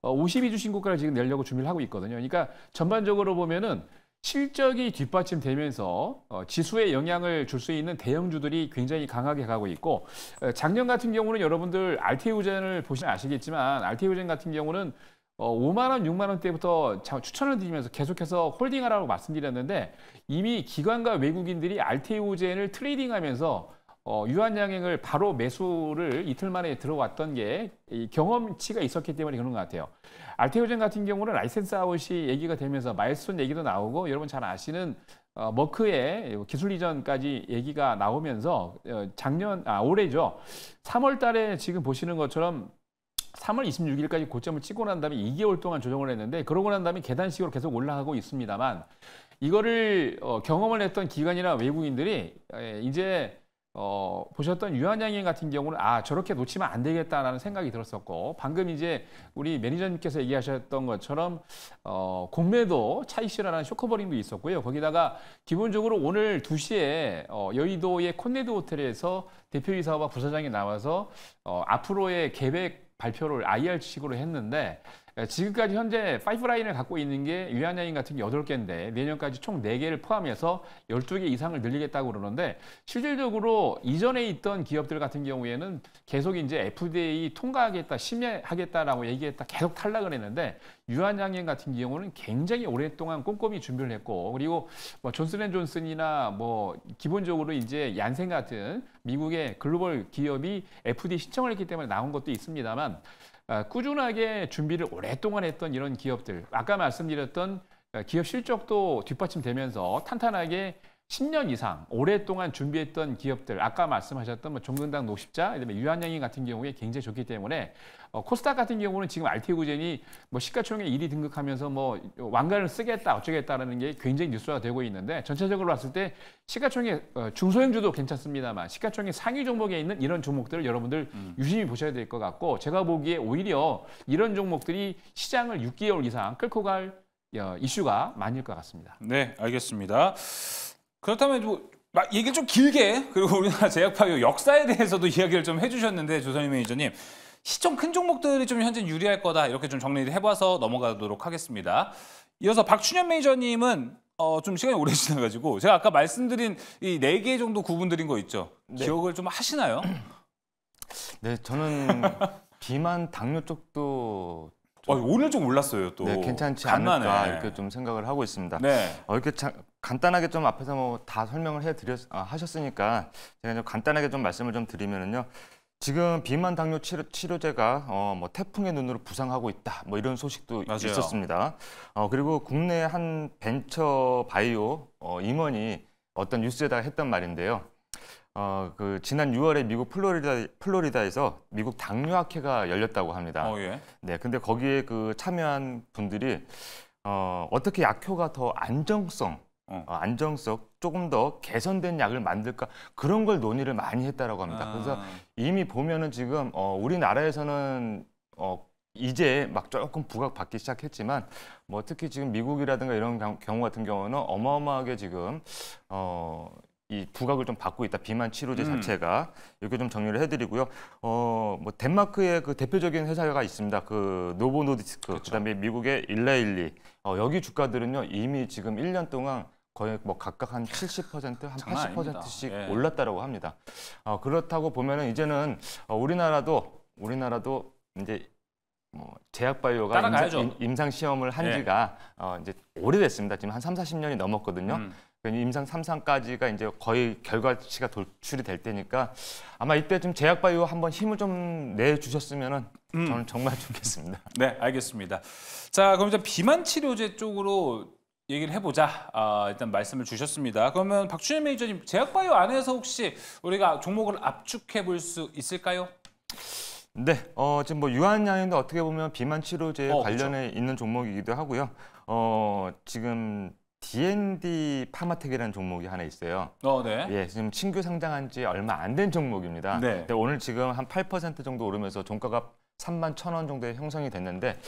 어, 52주 신고가를 지금 내려고 준비를 하고 있거든요. 그러니까 전반적으로 보면은 실적이 뒷받침되면서 어, 지수에 영향을 줄 수 있는 대형주들이 굉장히 강하게 가고 있고 어, 작년 같은 경우는 여러분들 r t 우전을 보시면 아시겠지만 r t 우전 같은 경우는 어, 5만 원, 6만 원대부터 추천을 드리면서 계속해서 홀딩하라고 말씀드렸는데 이미 기관과 외국인들이 r t 오젠을 트레이딩하면서 어, 유한양행을 바로 매수를 이틀 만에 들어왔던 게 이 경험치가 있었기 때문에 그런 것 같아요. r t 오젠 같은 경우는 라이센스 아웃이 얘기가 되면서 마일손 얘기도 나오고 여러분 잘 아시는 어, 머크의 기술 이전까지 얘기가 나오면서 어, 작년 아 올해죠. 3월 달에 지금 보시는 것처럼 3월 26일까지 고점을 찍고 난 다음에 2개월 동안 조정을 했는데 그러고 난 다음에 계단식으로 계속 올라가고 있습니다만 이거를 어, 경험을 했던 기관이나 외국인들이 에, 이제 어, 보셨던 유한양행 같은 경우는 아 저렇게 놓치면 안 되겠다라는 생각이 들었었고 방금 이제 우리 매니저님께서 얘기하셨던 것처럼 어, 공매도 차익 실화라는 쇼커버링도 있었고요. 거기다가 기본적으로 오늘 2시에 어, 여의도의 콘네드 호텔에서 대표이사와 부사장이 나와서 어, 앞으로의 계획 발표를 IR식으로 했는데 예, 지금까지 현재 파이프라인을 갖고 있는 게 유한양인 같은 게 8개인데 내년까지 총 4개를 포함해서 12개 이상을 늘리겠다고 그러는데 실질적으로 이전에 있던 기업들 같은 경우에는 계속 이제 FDA 통과하겠다, 심의하겠다라고 얘기했다 계속 탈락을 했는데 유한양인 같은 경우는 굉장히 오랫동안 꼼꼼히 준비를 했고 그리고 뭐 존슨앤존슨이나 뭐 기본적으로 이제 얀센 같은 미국의 글로벌 기업이 FD a 신청을 했기 때문에 나온 것도 있습니다만 아, 꾸준하게 준비를 오랫동안 했던 이런 기업들 아까 말씀드렸던 어, 기업 실적도 뒷받침되면서 탄탄하게 10년 이상 오랫동안 준비했던 기업들 아까 말씀하셨던 뭐 종근당 노십자 유한양이 같은 경우에 굉장히 좋기 때문에 어, 코스닥 같은 경우는 지금 알티구젠이뭐 시가총액 1위 등극하면서 뭐 왕관을 쓰겠다 어쩌겠다라는 게 굉장히 뉴스화 되고 있는데 전체적으로 봤을 때 시가총액 어, 중소형주도 괜찮습니다만 시가총액 상위 종목에 있는 이런 종목들을 여러분들 음. 유심히 보셔야 될 것 같고 제가 보기에 오히려 이런 종목들이 시장을 6개월 이상 끌고 갈 어, 이슈가 많을 것 같습니다. 네, 알겠습니다. 그렇다면 뭐, 막 얘기를 좀 길게 그리고 우리나라 제약파이 역사에 대해서도 이야기를 좀 해주셨는데 조선희 매니저님 시점 큰 종목들이 좀 현재 유리할 거다 이렇게 좀 정리를 해봐서 넘어가도록 하겠습니다. 이어서 박춘현 매니저님은 어, 좀 시간이 오래 지나가지고 제가 아까 말씀드린 이 네 개 정도 구분드린 거 있죠. 네. 기억을 좀 하시나요? 네, 저는 비만, 당뇨 쪽도 또. 어, 오늘 좀 올랐어요 또. 네, 괜찮지 간만에. 않을까 이렇게 좀 생각을 하고 있습니다. 네. 어, 이렇게 자, 간단하게 좀 앞에서 뭐 다 설명을 해드렸 아, 하셨으니까 제가 좀 간단하게 좀 말씀을 좀 드리면은요. 지금 비만 당뇨 치료, 제가 어, 뭐 태풍의 눈으로 부상하고 있다 뭐 이런 소식도 맞아요. 있었습니다. 어, 그리고 국내 한 벤처 바이오 어, 임원이 어떤 뉴스에다가 했던 말인데요. 어, 그 지난 6월에 미국 플로리다, 플로리다에서 미국 당뇨학회가 열렸다고 합니다. 어, 예. 네, 근데 거기에 그 참여한 분들이 어, 어떻게 약효가 더 안정성, 어. 어. 안정성 조금 더 개선된 약을 만들까 그런 걸 논의를 많이 했다라고 합니다. 아. 그래서 이미 보면은 지금 어, 우리나라에서는 어, 이제 막 조금 부각받기 시작했지만 뭐 특히 지금 미국이라든가 이런 경우 같은 경우는 어마어마하게 지금 어이 부각을 좀 받고 있다. 비만 치료제 음. 자체가 이렇게 좀 정리를 해드리고요. 어, 뭐 덴마크의 그 대표적인 회사가 있습니다. 그 노보 노디스크, 그렇죠. 그다음에 미국의 일레일리. 어, 여기 주가들은요 이미 지금 1년 동안 거의 뭐 각각 한 70%, 한 80%씩 예. 올랐다라고 합니다. 어, 그렇다고 보면은 이제는 어, 우리나라도 우리나라도 이제 뭐 제약바이오가 임상, 임상 시험을 한 예. 지가 어, 이제 오래됐습니다. 지금 한 3, 40년이 넘었거든요. 음. 그러니까 임상 3상까지가 이제 거의 결과치가 돌출이될 때니까 아마 이때 좀 제약바이오 한번 힘을 좀 내주셨으면 음. 저는 정말 좋겠습니다. 네, 알겠습니다. 자, 그럼 일단 비만 치료제 쪽으로 얘기를 해보자. 아, 일단 말씀을 주셨습니다. 그러면 박준현 매니저님, 제약바이오 안에서 혹시 우리가 종목을 압축해 볼 수 있을까요? 네, 어, 지금 뭐 유한양인데 어떻게 보면 비만 치료제 어, 관련해 그렇죠. 있는 종목이기도 하고요. 어, 지금 D&D 파마텍이라는 종목이 하나 있어요. 어, 네. 예, 지금 신규 상장한 지 얼마 안 된 종목입니다. 네. 근데 오늘 지금 한 8% 정도 오르면서 종가가 3만 1,000원 정도에 형성이 됐는데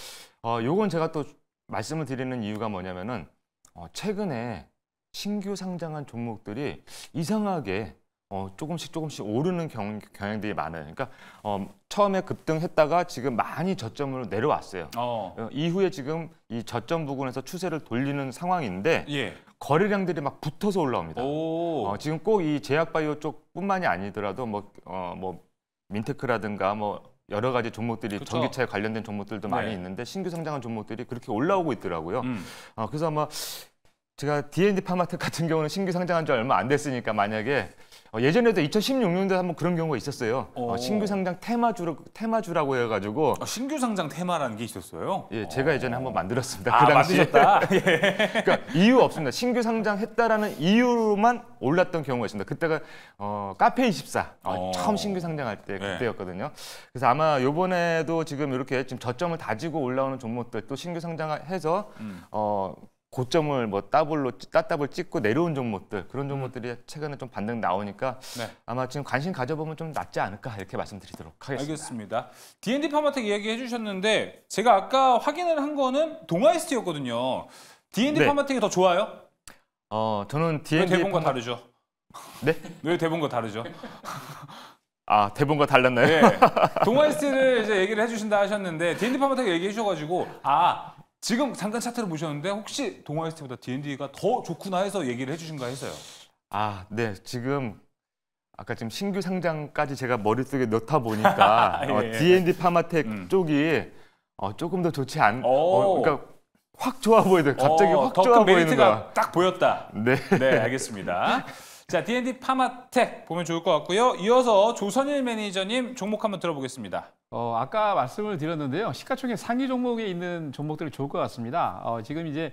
어, 요건 제가 또 말씀을 드리는 이유가 뭐냐면은 어, 최근에 신규 상장한 종목들이 이상하게 어, 조금씩 조금씩 오르는 경, 향들이 많아요. 그러니까 어, 처음에 급등했다가 지금 많이 저점으로 내려왔어요. 어. 어. 이후에 지금 이 저점 부근에서 추세를 돌리는 상황인데 예. 거래량들이 막 붙어서 올라옵니다. 어, 지금 꼭 이 제약바이오 쪽뿐만이 아니더라도 뭐, 어, 뭐 민테크라든가 뭐 여러 가지 종목들이 그쵸. 전기차에 관련된 종목들도 네. 많이 있는데 신규 상장한 종목들이 그렇게 올라오고 있더라고요. 음. 어, 그래서 아마 제가 D&D 파마트 같은 경우는 신규 상장한 지 얼마 안 됐으니까 만약에 어, 예전에도 2016년도에 한번 그런 경우가 있었어요. 어, 어. 신규 상장 테마주 테마주라고 해가지고 아, 신규 상장 테마라는 게 있었어요? 예, 제가 예전에 한번 만들었습니다. 아, 그 당시에. 만드셨다. 예. 그러니까 이유 없습니다. 신규 상장했다라는 이유로만 올랐던 경우가 있습니다. 그때가 어, 카페 24 어. 처음 신규 상장할 때 네. 그때였거든요. 네. 그래서 아마 요번에도 지금 이렇게 지금 저점을 다지고 올라오는 종목들 또 신규 상장해서 음. 어, 고점을 뭐따블로 따블 찍고 내려온 종목들 그런 음. 종목들이 음. 최근에 좀 반등 나오니까 네. 아마 지금 관심 가져보면 좀 낫지 않을까 이렇게 말씀드리도록 하겠습니다. 알겠습니다. D&D 파마텍 이야기 해주셨는데 제가 아까 확인을 한 거는 동아이스트였거든요. D&D 네. 파마텍이 더 좋아요? 어 저는 D&D 왜 대본과 파마... 다르죠? 네? 왜 대본과 다르죠? 아 대본과 달랐나요? 네. 동아이스트를 이제 얘기를 해주신다 하셨는데 D&D 파마텍 얘기해 주셔가지고 아 지금 잠깐 차트를 보셨는데 혹시 동아에스트보다 D&D가 더 좋구나 해서 얘기를 해주신가 해서요. 아, 네. 지금 아까 지금 신규 상장까지 제가 머릿속에 넣다 보니까 아, 예, 어, D&D 파마텍 음. 쪽이 어, 조금 더 좋지 않... 어, 그러니까 확 좋아 보이더라고요. 갑자기 어, 확 좋아 보이는 거야. 메리트가 딱 보였다. 네. 네, 알겠습니다. 자, D&D 파마텍 보면 좋을 것 같고요. 이어서 조선일 매니저님 종목 한번 들어보겠습니다. 어, 아까 말씀을 드렸는데요. 시가총액 상위 종목에 있는 종목들이 좋을 것 같습니다. 어, 지금 이제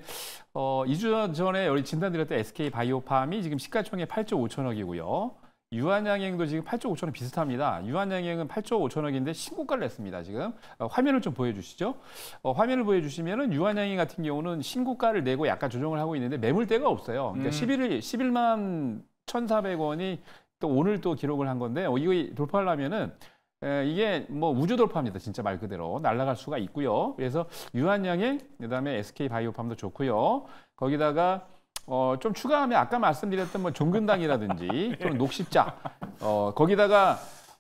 어, 2주 전에 우리 진단드렸던 SK 바이오팜이 지금 시가총액 8조 5천억이고요. 유한양행도 지금 8조 5천억 비슷합니다. 유한양행은 8조 5천억인데 신고가를 냈습니다. 지금 어, 화면을 좀 보여주시죠. 어, 화면을 보여주시면은 유한양행 같은 경우는 신고가를 내고 약간 조정을 하고 있는데 매물대가 없어요. 그러니까 음. 11일 11만 1,400원이 또 오늘 또 기록을 한 건데 어, 이거 돌파하려면은 에, 이게 뭐 우주 돌파입니다. 진짜 말 그대로 날아갈 수가 있고요. 그래서 유한양행 그다음에 SK 바이오팜도 좋고요. 거기다가 어, 좀 추가하면 아까 말씀드렸던 뭐 종근당이라든지 또는 녹십자 어, 거기다가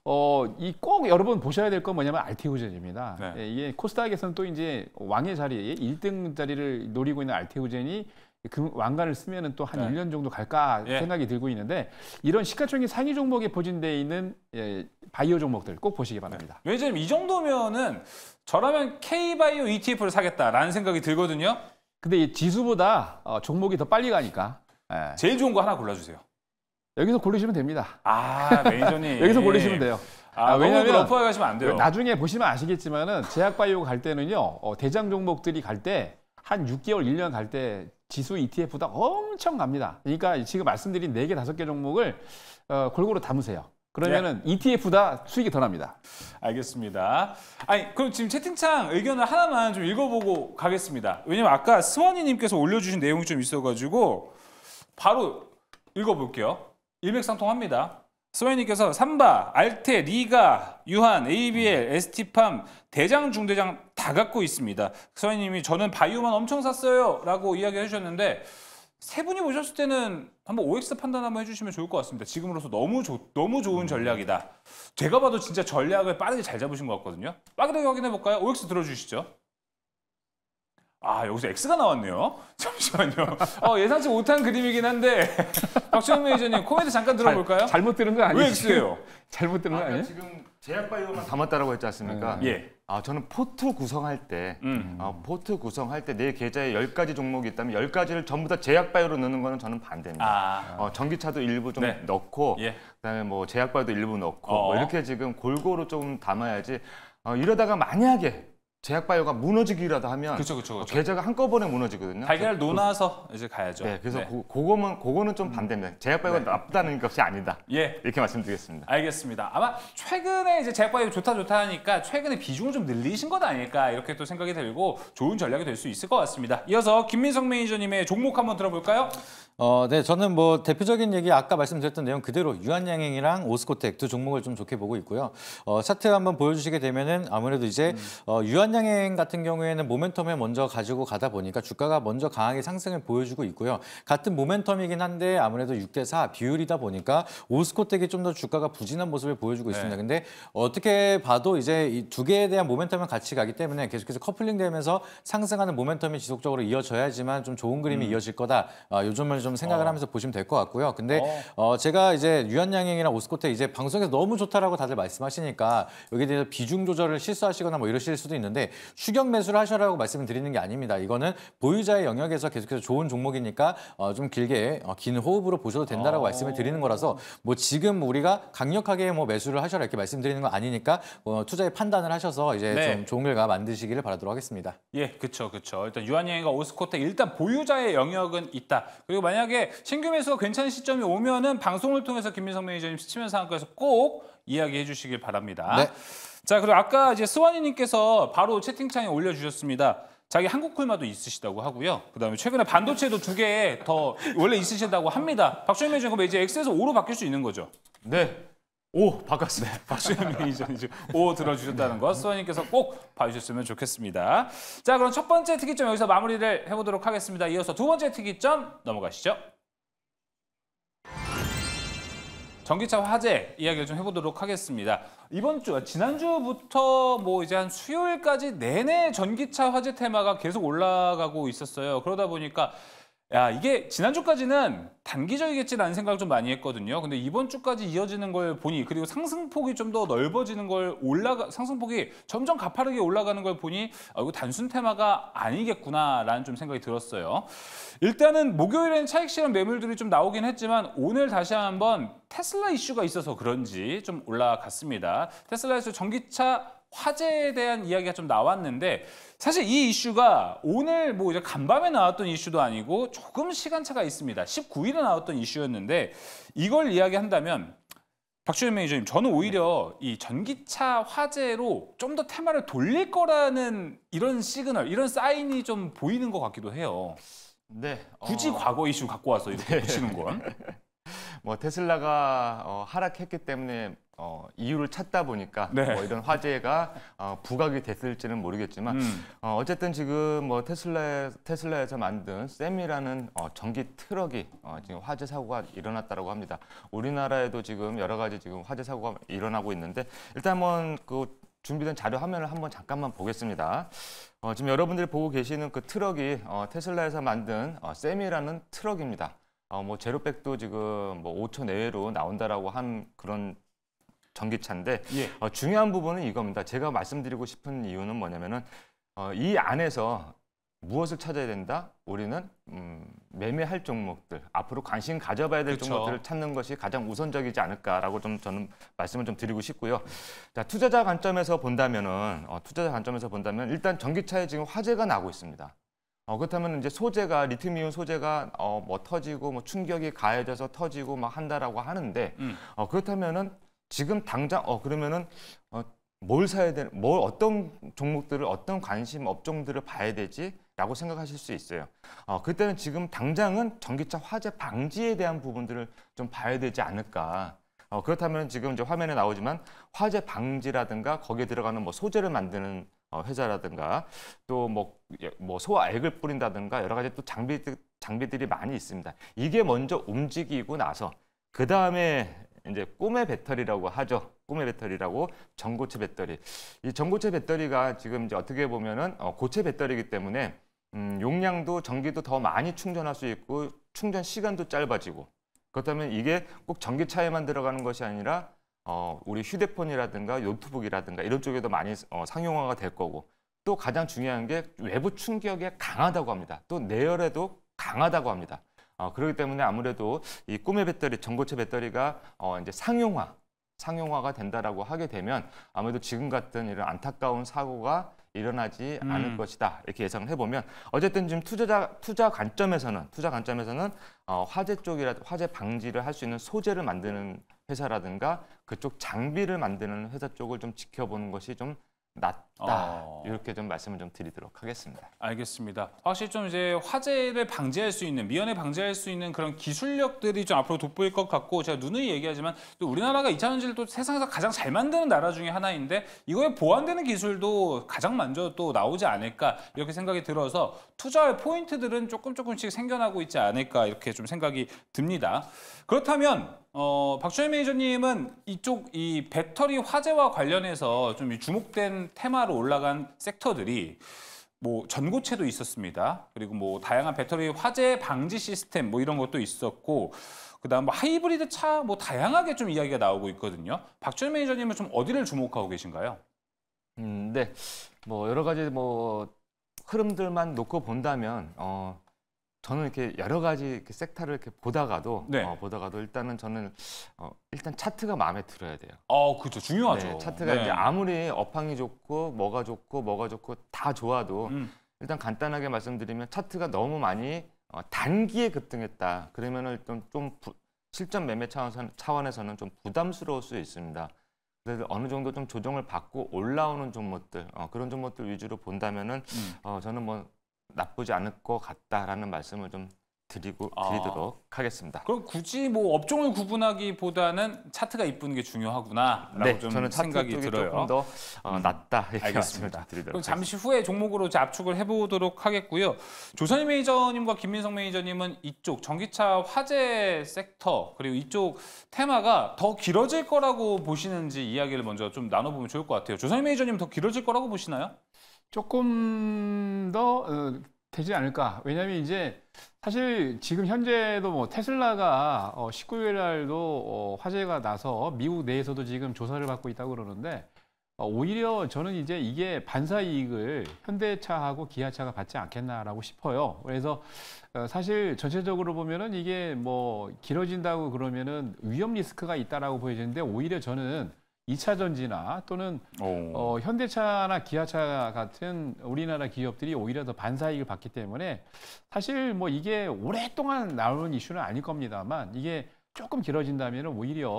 어, 이 꼭 여러분 보셔야 될 건 뭐냐면 알티오젠입니다 네. 예, 이게 코스닥에서는 또 이제 왕의 자리에 1등 자리를 노리고 있는 알티오젠이 그 왕관을 쓰면 또한 네. 1년 정도 갈까 예. 생각이 들고 있는데 이런 시가총액 상위 종목에 포진돼 있는 예, 바이오 종목들 꼭 보시기 바랍니다. 네. 왜냐면 하이 정도면은 저라면 K바이오 ETF를 사겠다라는 생각이 들거든요. 근데 이 지수보다 어, 종목이 더 빨리 가니까. 예. 제일 좋은 거 하나 골라주세요. 여기서 고르시면 됩니다. 아 매니저님. 여기서 고르시면 돼요. 아, 아 왜냐면 오프하게 가시면 안 돼요. 나중에 보시면 아시겠지만은 제약바이오 갈 때는요 어, 대장 종목들이 갈 때 한 6개월, 1년 갈때 지수 ETF보다 엄청 갑니다. 그러니까 지금 말씀드린 4개, 5개 종목을 어, 골고루 담으세요. 그러면은 예. 네. ETF보다 수익이 더 납니다. 알겠습니다. 아니 그럼 지금 채팅창 의견을 하나만 좀 읽어보고 가겠습니다. 왜냐면 아까 스원이님께서 올려주신 내용이 좀 있어가지고 바로 읽어볼게요. 일맥상통합니다. 스원이님께서 삼바, 알테, 리가, 유한, ABL, ST팜, 대장, 중대장, 다 갖고 있습니다. 서인님이 저는 바이오만 엄청 샀어요 라고 이야기 해주셨는데 세 분이 보셨을 때는 한번 OX 판단 한번 해주시면 좋을 것 같습니다. 지금으로서 너무 조, 너무 좋은 전략이다. 제가 봐도 진짜 전략을 빠르게 잘 잡으신 것 같거든요. 빠르게 확인해 볼까요? OX 들어주시죠. 아 여기서 X가 나왔네요. 잠시만요. 어, 예상치 못한 그림이긴 한데 박지원 매니저님 코멘트 잠깐 들어볼까요? 잘, 못 들은 거 아니에요? 왜 X예요? 잘못 들은 거 아니에요? 지금 제약바이오만 담았다고 했지 않습니까? 예. 아, 저는 포트 구성할 때, 음. 어, 포트 구성할 때 내 계좌에 열가지 종목이 있다면 열가지를 전부 다 제약바이오로 넣는 거는 저는 반대입니다. 아. 어, 전기차도 일부 좀 네. 넣고, 예. 그다음에 뭐 제약바이오도 일부 넣고, 뭐 어. 뭐 이렇게 지금 골고루 좀 담아야지 어, 이러다가 만약에 제약 바이오가 무너지기라도 하면 그쵸, 그쵸, 그죠 계좌가 한꺼번에 무너지거든요. 달걀 그 논아서 이제 가야죠. 네, 그래서 네. 고, 그거는 그거는 좀 반대입니다. 제약 바이오가 네. 나쁘다는 것이 아니다. 예, 이렇게 말씀드리겠습니다. 알겠습니다. 아마 최근에 이제 제약 바이오 좋다 좋다 하니까 최근에 비중을 좀 늘리신 것 아닐까 이렇게 또 생각이 들고 좋은 전략이 될 수 있을 것 같습니다. 이어서 김민성 매니저님의 종목 한번 들어볼까요? 어, 네, 저는 뭐 대표적인 얘기 아까 말씀드렸던 내용 그대로 유한양행이랑 오스코텍 두 종목을 좀 좋게 보고 있고요. 어, 차트 한번 보여주시게 되면은 아무래도 이제 음. 어, 유한양행 같은 경우에는 모멘텀을 먼저 가지고 가다 보니까 주가가 먼저 강하게 상승을 보여주고 있고요. 같은 모멘텀이긴 한데 아무래도 6대4 비율이다 보니까 오스코텍이 좀 더 주가가 부진한 모습을 보여주고 네. 있습니다. 근데 어떻게 봐도 이제 이 두 개에 대한 모멘텀을 같이 가기 때문에 계속해서 커플링 되면서 상승하는 모멘텀이 지속적으로 이어져야지만 좀 좋은 그림이 음. 이어질 거다. 아, 요즘은 좀 생각을 어. 하면서 보시면 될 것 같고요. 근데 어. 어 제가 이제 유한양행이랑 오스코텍 이제 방송에서 너무 좋다라고 다들 말씀하시니까 여기에 대해서 비중 조절을 실수하시거나 뭐 이러실 수도 있는데 추격 매수를 하셔라고 말씀을 드리는 게 아닙니다. 이거는 보유자의 영역에서 계속해서 좋은 종목이니까 어, 좀 길게 어, 긴 호흡으로 보셔도 된다라고 어... 말씀을 드리는 거라서 뭐 지금 우리가 강력하게 뭐 매수를 하셔라 이렇게 말씀드리는 건 아니니까 어, 투자의 판단을 하셔서 이제 네. 좀 좋은 결과 만드시기를 바라도록 하겠습니다. 예, 그렇죠, 그렇죠. 일단 유한양행과 오스코텍 일단 보유자의 영역은 있다. 그리고 만약 만약에 신규 매수가 괜찮은 시점이 오면은 방송을 통해서 김민성 매니저님 스치면 상한가에서 꼭 이야기해 주시길 바랍니다. 네. 자 그리고 아까 이제 스완이님께서 바로 채팅창에 올려주셨습니다. 자기 한국 콜마도 있으시다고 하고요. 그다음에 최근에 반도체도 두 개 더 원래 있으신다고 합니다. 박준현 매니저님 그럼 이제 X에서 O로 바뀔 수 있는 거죠? 네. 오 바꿨습니다. 네, 박수현 매니저님 오 들어주셨다는 것 수원님께서 꼭 봐주셨으면 좋겠습니다. 자 그럼 첫 번째 특이점 여기서 마무리를 해보도록 하겠습니다. 이어서 두 번째 특이점 넘어가시죠. 전기차 화재 이야기를 좀 해보도록 하겠습니다. 이번 주, 지난주부터 뭐 이제 한 수요일까지 내내 전기차 화재 테마가 계속 올라가고 있었어요. 그러다 보니까 야 이게 지난주까지는 단기적이겠지라는 생각을 좀 많이 했거든요. 근데 이번 주까지 이어지는 걸 보니 그리고 상승폭이 좀 더 넓어지는 걸 올라가 상승폭이 점점 가파르게 올라가는 걸 보니 아, 이거 단순 테마가 아니겠구나라는 좀 생각이 들었어요. 일단은 목요일에는 차익 실험 매물들이 좀 나오긴 했지만 오늘 다시 한번 테슬라 이슈가 있어서 그런지 좀 올라갔습니다. 테슬라 에서 전기차 화재에 대한 이야기가 좀 나왔는데 사실 이 이슈가 오늘 뭐 이제 간밤에 나왔던 이슈도 아니고 조금 시간차가 있습니다. 19일에 나왔던 이슈였는데 이걸 이야기한다면 박주현 매니저님, 저는 오히려 이 전기차 화재로 좀 더 테마를 돌릴 거라는 이런 시그널, 이런 사인이 좀 보이는 것 같기도 해요. 네. 굳이 어... 과거 이슈 갖고 와서 이렇게 네. 붙이는 건. 뭐 테슬라가 어, 하락했기 때문에 어, 이유를 찾다 보니까 네. 뭐 이런 화제가 어, 부각이 됐을지는 모르겠지만 음. 어, 어쨌든 지금 뭐 테슬라 테슬라에서 만든 셈이라는 어, 전기 트럭이 어, 지금 화재 사고가 일어났다고 합니다. 우리나라에도 지금 여러 가지 지금 화재 사고가 일어나고 있는데 일단 한번 그 준비된 자료 화면을 한번 잠깐만 보겠습니다. 어, 지금 여러분들이 보고 계시는 그 트럭이 어, 테슬라에서 만든 어, 셈이라는 트럭입니다. 어, 뭐 제로백도 지금 뭐 5초 내외로 나온다라고 한 그런 전기차인데 예. 어, 중요한 부분은 이겁니다. 제가 말씀드리고 싶은 이유는 뭐냐면은 어, 이 안에서 무엇을 찾아야 된다? 우리는 음, 매매할 종목들, 앞으로 관심 가져봐야 될 그쵸. 종목들을 찾는 것이 가장 우선적이지 않을까라고 좀 저는 말씀을 좀 드리고 싶고요. 자, 투자자 관점에서 본다면은 어, 투자자 관점에서 본다면 일단 전기차에 지금 화재가 나고 있습니다. 어, 그렇다면 이제 소재가 리튬이온 소재가 어, 뭐 터지고 뭐 충격이 가해져서 터지고 막 한다라고 하는데 음. 어, 그렇다면은 지금 당장 어 그러면은 어, 뭘 사야 되는 뭘 어떤 종목들을 어떤 관심 업종들을 봐야 되지라고 생각하실 수 있어요. 어, 그때는 지금 당장은 전기차 화재 방지에 대한 부분들을 좀 봐야 되지 않을까. 어, 그렇다면 지금 이제 화면에 나오지만 화재 방지라든가 거기에 들어가는 뭐 소재를 만드는 어, 회사라든가 또뭐 뭐, 예, 뭐 소화액을 뿌린다든가 여러 가지 또 장비 장비들이 많이 있습니다. 이게 먼저 움직이고 나서 그 다음에 이제 꿈의 배터리라고 하죠. 꿈의 배터리라고 전고체 배터리. 이 전고체 배터리가 지금 이제 어떻게 보면은 어, 고체 배터리이기 때문에 음, 용량도 전기도 더 많이 충전할 수 있고 충전 시간도 짧아지고 그렇다면 이게 꼭 전기차에만 들어가는 것이 아니라 어, 우리 휴대폰이라든가 노트북이라든가 이런 쪽에도 많이 어, 상용화가 될 거고 또 가장 중요한 게 외부 충격에 강하다고 합니다. 또 내열에도 강하다고 합니다. 어, 그렇기 때문에 아무래도 이 꿈의 배터리, 전고체 배터리가 어, 이제 상용화, 상용화가 된다라고 하게 되면 아무래도 지금 같은 이런 안타까운 사고가 일어나지 음. 않을 것이다 이렇게 예상을 해보면 어쨌든 지금 투자자 투자 관점에서는 투자 관점에서는 어, 화재 쪽이라 화재 방지를 할 수 있는 소재를 만드는 회사라든가 그쪽 장비를 만드는 회사 쪽을 좀 지켜보는 것이 좀 낮다 어. 이렇게 좀 말씀을 좀 드리도록 하겠습니다. 알겠습니다. 확실히 좀 이제 화재를 방지할 수 있는 미연에 방지할 수 있는 그런 기술력들이 좀 앞으로 돋보일 것 같고 제가 누누이 얘기하지만 또 우리나라가 이차전지를또 세상에서 가장 잘 만드는 나라 중에 하나인데 이거에 보완되는 기술도 가장 먼저 또 나오지 않을까 이렇게 생각이 들어서 투자할 포인트들은 조금 조금씩 생겨나고 있지 않을까 이렇게 좀 생각이 듭니다. 그렇다면 어, 박주현 매니저님은 이쪽 이 배터리 화재와 관련해서 좀 주목된 테마로 올라간 섹터들이 뭐 전고체도 있었습니다. 그리고 뭐 다양한 배터리 화재 방지 시스템 뭐 이런 것도 있었고 그다음 뭐 하이브리드 차 뭐 다양하게 좀 이야기가 나오고 있거든요. 박주현 매니저님은 좀 어디를 주목하고 계신가요? 음, 네. 뭐 여러 가지 뭐 흐름들만 놓고 본다면 어 저는 이렇게 여러 가지 이렇게 섹터를 이렇게 보다가도 네. 어, 보다가도 일단은 저는 어, 일단 차트가 마음에 들어야 돼요. 아, 그렇죠. 중요하죠. 네, 차트가 네. 이제 아무리 업황이 좋고 뭐가 좋고 뭐가 좋고 다 좋아도 음. 일단 간단하게 말씀드리면 차트가 너무 많이 어, 단기에 급등했다. 그러면은 좀, 좀 실전 매매 차원에서는, 차원에서는 좀 부담스러울 수 있습니다. 그래서 어느 정도 좀 조정을 받고 올라오는 종목들 어, 그런 종목들 위주로 본다면은 음. 어, 저는 뭐 나쁘지 않을 것 같다라는 말씀을 좀 드리고 아. 드리도록 아, 하겠습니다. 그럼 굳이 뭐 업종을 구분하기보다는 차트가 이쁜 게 중요하구나라고 네, 좀 저는 생각이 들어요. 조금 더 어, 낫다 음. 이렇게 알겠습니다. 그럼 잠시 후에 종목으로 이제 압축을 해보도록 하겠고요. 조선희 매니저님과 김민성 매니저님은 이쪽 전기차 화재 섹터 그리고 이쪽 테마가 더 길어질 거라고 보시는지 이야기를 먼저 좀 나눠보면 좋을 것 같아요. 조선희 매니저님 더 길어질 거라고 보시나요? 조금 더 어, 되지 않을까. 왜냐하면 이제 사실 지금 현재도 뭐 테슬라가 어, 19일 날도 어, 화재가 나서 미국 내에서도 지금 조사를 받고 있다고 그러는데 어, 오히려 저는 이제 이게 반사 이익을 현대차하고 기아차가 받지 않겠나라고 싶어요. 그래서 어, 사실 전체적으로 보면은 이게 뭐 길어진다고 그러면은 위험 리스크가 있다라고 보여지는데 오히려 저는 이차 전지나 또는 어, 현대차나 기아차 같은 우리나라 기업들이 오히려 더 반사이익을 받기 때문에 사실 뭐 이게 오랫동안 나오는 이슈는 아닐 겁니다만 이게 조금 길어진다면 오히려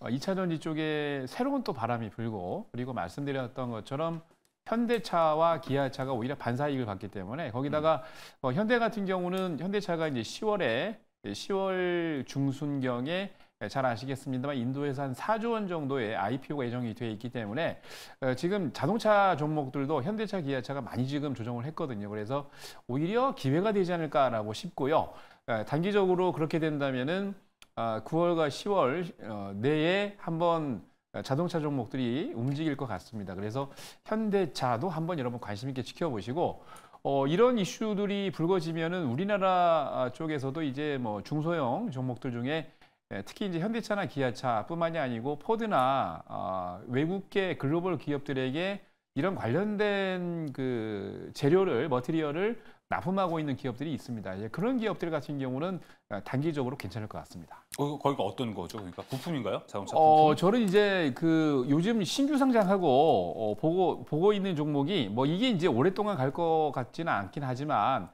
어, 이차 전지 쪽에 새로운 또 바람이 불고 그리고 말씀드렸던 것처럼 현대차와 기아차가 오히려 반사이익을 받기 때문에 거기다가 음. 어, 현대 같은 경우는 현대차가 이제 10월에 10월 중순경에 예, 잘 아시겠습니다만 인도에서 한 4조 원 정도의 IPO가 예정이 돼 있기 때문에 어, 지금 자동차 종목들도 현대차, 기아차가 많이 지금 조정을 했거든요. 그래서 오히려 기회가 되지 않을까라고 싶고요. 예, 단기적으로 그렇게 된다면은 9월과 아, 10월 어, 내에 한번 자동차 종목들이 움직일 것 같습니다. 그래서 현대차도 한번 여러분 관심 있게 지켜보시고 어, 이런 이슈들이 불거지면은 우리나라 쪽에서도 이제 뭐 중소형 종목들 중에 예, 특히 이제 현대차나 기아차뿐만이 아니고 포드나 어, 외국계 글로벌 기업들에게 이런 관련된 그 재료를 머티리얼을 납품하고 있는 기업들이 있습니다. 예, 그런 기업들 같은 경우는 어, 단기적으로 괜찮을 것 같습니다. 어, 거기가 어떤 거죠? 그러니까 부품인가요? 자동차 어, 부품? 어, 저는 이제 그 요즘 신규 상장하고 어, 보고 보고 있는 종목이 뭐 이게 이제 오랫동안 갈 것 같지는 않긴 하지만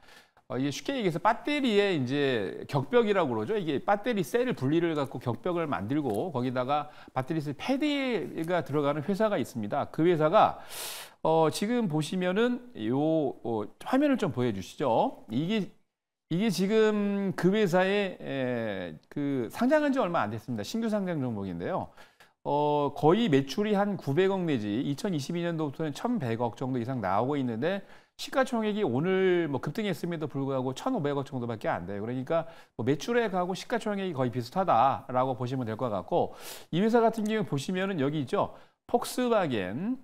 어, 이게 쉽게 얘기해서 배터리에 이제 격벽이라고 그러죠. 이게 배터리 셀을 분리를 갖고 격벽을 만들고 거기다가 배터리 셀 패드가 들어가는 회사가 있습니다. 그 회사가 어, 지금 보시면은 요 어, 화면을 좀 보여주시죠. 이게 이게 지금 그 회사에 에, 그 상장한 지 얼마 안 됐습니다. 신규 상장 종목인데요. 어, 거의 매출이 한 900억 내지 2022년도부터는 1,100억 정도 이상 나오고 있는데 시가총액이 오늘 뭐 급등했음에도 불구하고 1,500억 정도밖에 안 돼요. 그러니까 뭐 매출액하고 시가총액이 거의 비슷하다라고 보시면 될 것 같고 이 회사 같은 경우 보시면은 여기 있죠. 폭스바겐,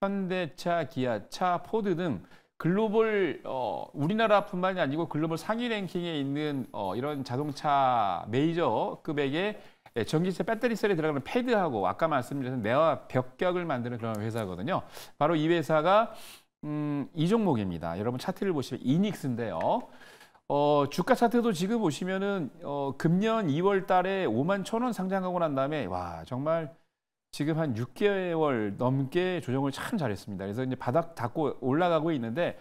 현대차, 기아차, 포드 등 글로벌 어, 우리나라뿐만이 아니고 글로벌 상위 랭킹에 있는 어, 이런 자동차 메이저 급액의 예, 전기차 배터리셀에 들어가는 패드하고 아까 말씀드렸던 내와 벽격을 만드는 그런 회사거든요. 바로 이 회사가 음, 이 종목입니다. 여러분 차트를 보시면 이닉스인데요. 어, 주가 차트도 지금 보시면은 어, 금년 2월 달에 5만 천 원 상장하고 난 다음에 와 정말 지금 한 6개월 넘게 조정을 참 잘했습니다. 그래서 이제 바닥 닫고 올라가고 있는데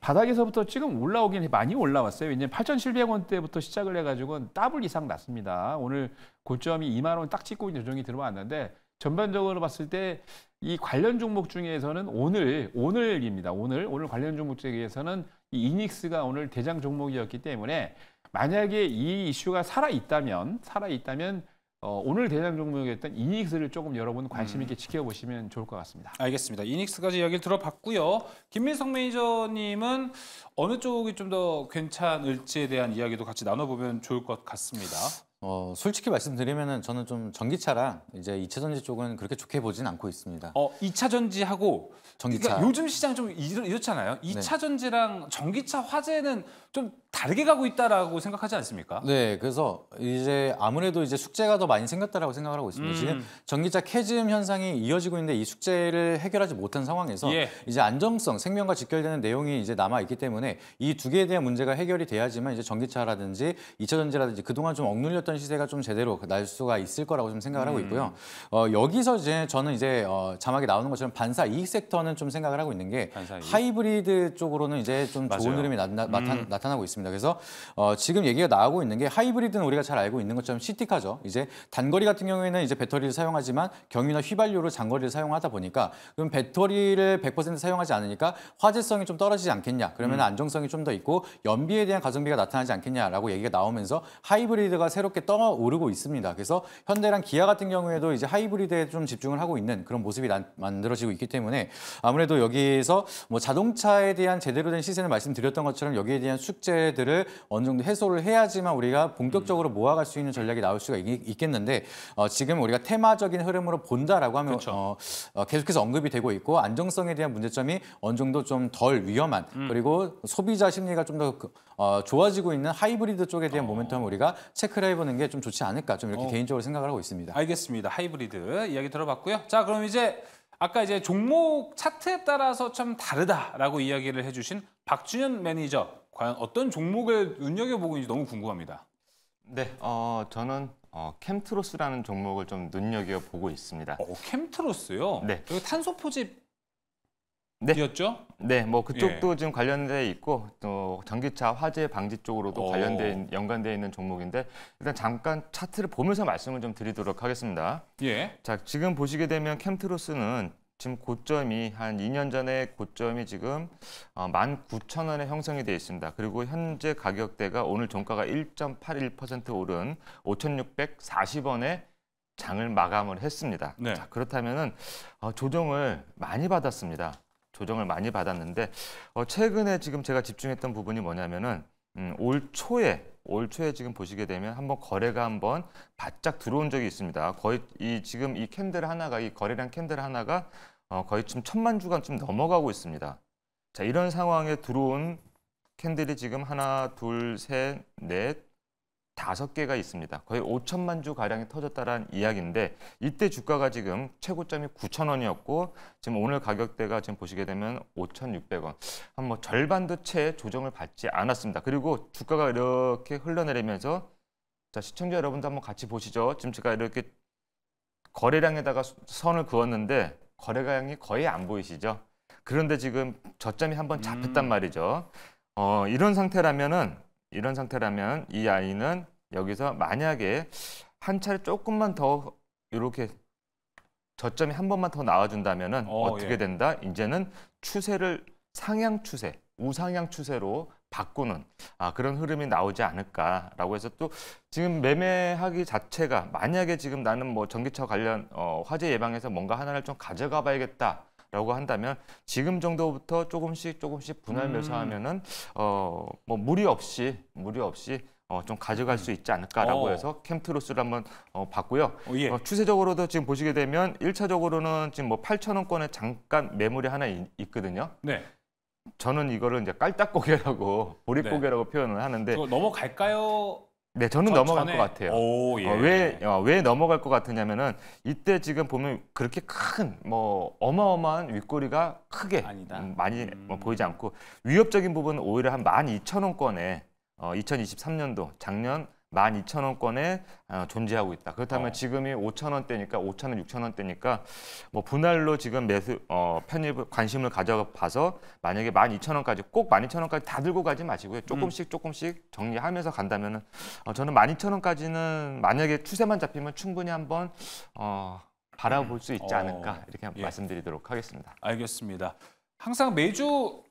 바닥에서부터 지금 올라오긴 많이 올라왔어요. 왜냐면 8,700원대부터 시작을 해가지고 더블 이상 났습니다. 오늘 고점이 2만 원 딱 찍고 조정이 들어왔는데 전반적으로 봤을 때이 관련 종목 중에서는 오늘 오늘입니다. 오늘 오늘 관련 종목 중에서는 이 이닉스가 오늘 대장 종목이었기 때문에 만약에 이 이슈가 살아 있다면 살아 있다면 어, 오늘 대장 종목이었던 이닉스를 조금 여러분 관심 있게 음. 지켜보시면 좋을 것 같습니다. 알겠습니다. 이닉스까지 이야기를 들어봤고요. 김민성 매니저님은 어느 쪽이 좀 더 괜찮을지에 대한 이야기도 같이 나눠보면 좋을 것 같습니다. 어, 솔직히 말씀드리면 저는 좀 전기차랑 이제 2차 전지 쪽은 그렇게 좋게 보진 않고 있습니다. 어, 2차 전지하고 전기차. 그러니까 요즘 시장 이좀 이렇, 이렇잖아요. 2차 네. 전지랑 전기차 화재는 좀 다르게 가고 있다라고 생각하지 않습니까? 네, 그래서 이제 아무래도 이제 숙제가 더 많이 생겼다라고 생각을 하고 있습니다. 음. 지금 전기차 캐즘 현상이 이어지고 있는데 이 숙제를 해결하지 못한 상황에서 예. 이제 안정성, 생명과 직결되는 내용이 이제 남아 있기 때문에 이 두 개에 대한 문제가 해결이 돼야지만 이제 전기차라든지 이차 전지라든지 그동안 좀 억눌렸던 시세가 좀 제대로 날 수가 있을 거라고 좀 생각을 하고 음. 있고요. 음. 어, 여기서 이제 저는 이제 어, 자막에 나오는 것처럼 반사 이익 섹터는 좀 생각을 하고 있는 게 하이브리드 쪽으로는 이제 좀 맞아요. 좋은 흐름이 나, 나, 음. 나타나고 있습니다. 같습니다. 그래서 어, 지금 얘기가 나오고 있는 게 하이브리드는 우리가 잘 알고 있는 것처럼 시티카죠. 이제 단거리 같은 경우에는 이제 배터리를 사용하지만 경유나 휘발유로 장거리를 사용하다 보니까 그럼 배터리를 100% 사용하지 않으니까 화재성이 좀 떨어지지 않겠냐. 그러면 음. 안정성이 좀 더 있고 연비에 대한 가성비가 나타나지 않겠냐라고 얘기가 나오면서 하이브리드가 새롭게 떠오르고 있습니다. 그래서 현대랑 기아 같은 경우에도 이제 하이브리드에 좀 집중을 하고 있는 그런 모습이 난, 만들어지고 있기 때문에 아무래도 여기에서 뭐 자동차에 대한 제대로 된 시세는 말씀드렸던 것처럼 여기에 대한 숙제 문제들을 어느 정도 해소를 해야지만 우리가 본격적으로 음. 모아갈 수 있는 전략이 나올 수가 있, 겠는데 어, 지금 우리가 테마적인 흐름으로 본다라고 하면 그 어, 계속해서 언급이 되고 있고 안정성에 대한 문제점이 어느 정도 좀 덜 위험한 음. 그리고 소비자 심리가 좀더 그, 어, 좋아지고 있는 하이브리드 쪽에 대한 어. 모멘텀 우리가 체크를 해보는 게 좀 좋지 않을까 좀 이렇게 어. 개인적으로 생각을 하고 있습니다. 알겠습니다. 하이브리드 이야기 들어봤고요. 자 그럼 이제 아까 이제 종목 차트에 따라서 참 다르다라고 이야기를 해주신 박준현 매니저 과연 어떤 종목에 눈여겨보고 있는지 너무 궁금합니다. 네, 어, 저는 어, 캠트로스라는 종목을 좀 눈여겨보고 있습니다. 어, 캠트로스요? 네. 여 탄소 포집 네. 이었죠? 네, 뭐 그쪽도 예. 지금 관련돼 있고 또 전기차 화재 방지 쪽으로도 어. 관련된 연관되어 있는 종목인데 일단 잠깐 차트를 보면서 말씀을 좀 드리도록 하겠습니다. 예. 자, 지금 보시게 되면 캠트로스는 지금 고점이 한 2년 전에 고점이 지금 19,000원에 어, 형성이 되어 있습니다. 그리고 현재 가격대가 오늘 종가가 1.81% 오른 5,640원에 장을 마감을 했습니다. 네. 자, 그렇다면 어, 조정을 많이 받았습니다. 조정을 많이 받았는데 어, 최근에 지금 제가 집중했던 부분이 뭐냐면은 음, 올 초에 올 초에 지금 보시게 되면 한번 거래가 한번 바짝 들어온 적이 있습니다. 거의 이 지금 이 캔들 하나가 이 거래량 캔들 하나가 어, 거의 지금 천만 주간쯤 넘어가고 있습니다. 자 이런 상황에 들어온 캔들이 지금 하나, 둘, 셋, 넷, 다섯 개가 있습니다. 거의 5천만 주 가량이 터졌다라는 이야기인데 이때 주가가 지금 최고점이 9천 원이었고 지금 오늘 가격대가 지금 보시게 되면 5,600원 한 뭐 절반도 채 조정을 받지 않았습니다. 그리고 주가가 이렇게 흘러내리면서 자 시청자 여러분도 한번 같이 보시죠. 지금 제가 이렇게 거래량에다가 선을 그었는데 거래량이 거의 안 보이시죠? 그런데 지금 저점이 한번 잡혔단 음. 말이죠. 어, 이런 상태라면은 이런 상태라면 이 아이는 여기서 만약에 한 차례 조금만 더 이렇게 저점이 한 번만 더 나와준다면 은 어, 떻게 예. 된다? 이제는 추세를 상향 추세, 우상향 추세로 바꾸는 아, 그런 흐름이 나오지 않을까라고 해서 또 지금 매매하기 자체가 만약에 지금 나는 뭐 전기차 관련 어, 화재 예방에서 뭔가 하나를 좀 가져가 봐야겠다 라고 한다면 지금 정도부터 조금씩 조금씩 분할 매수하면은 음. 어뭐 무리 없이 무리 없이 어, 좀 가져갈 수 있지 않을까라고 어. 해서 캠트로스를 한번 어, 봤고요. 어, 예. 어, 추세적으로도 지금 보시게 되면 1차적으로는 지금 뭐 8천 원권에 잠깐 매물이 하나 있, 있거든요. 네. 저는 이거를 이제 깔딱고개라고 네. 보릿고개라고 네. 표현을 하는데 넘어갈까요? 네, 저는 저, 넘어갈 전에... 것 같아요. 오, 예. 어, 왜, 어, 왜 넘어갈 것 같으냐면은 이때 지금 보면 그렇게 큰 뭐 어마어마한 윗꼬리가 크게 아니다. 음, 많이 음... 뭐 보이지 않고 위협적인 부분은 오히려 한만 이천 원권에 어, 2023년도 작년 12,000원권에 어, 존재하고 있다. 그렇다면 어. 지금이 5,000원대니까 5,000원, 6,000원대니까 뭐 분할로 지금 매수 어, 편입 관심을 가져봐서 만약에 12,000원까지 꼭 12,000원까지 다 들고 가지 마시고요. 조금씩 음. 조금씩 정리하면서 간다면은 어, 저는 12,000원까지는 만약에 추세만 잡히면 충분히 한번 어, 바라볼 음. 수 있지 않을까 어. 이렇게 예. 말씀드리도록 하겠습니다. 알겠습니다. 항상 매주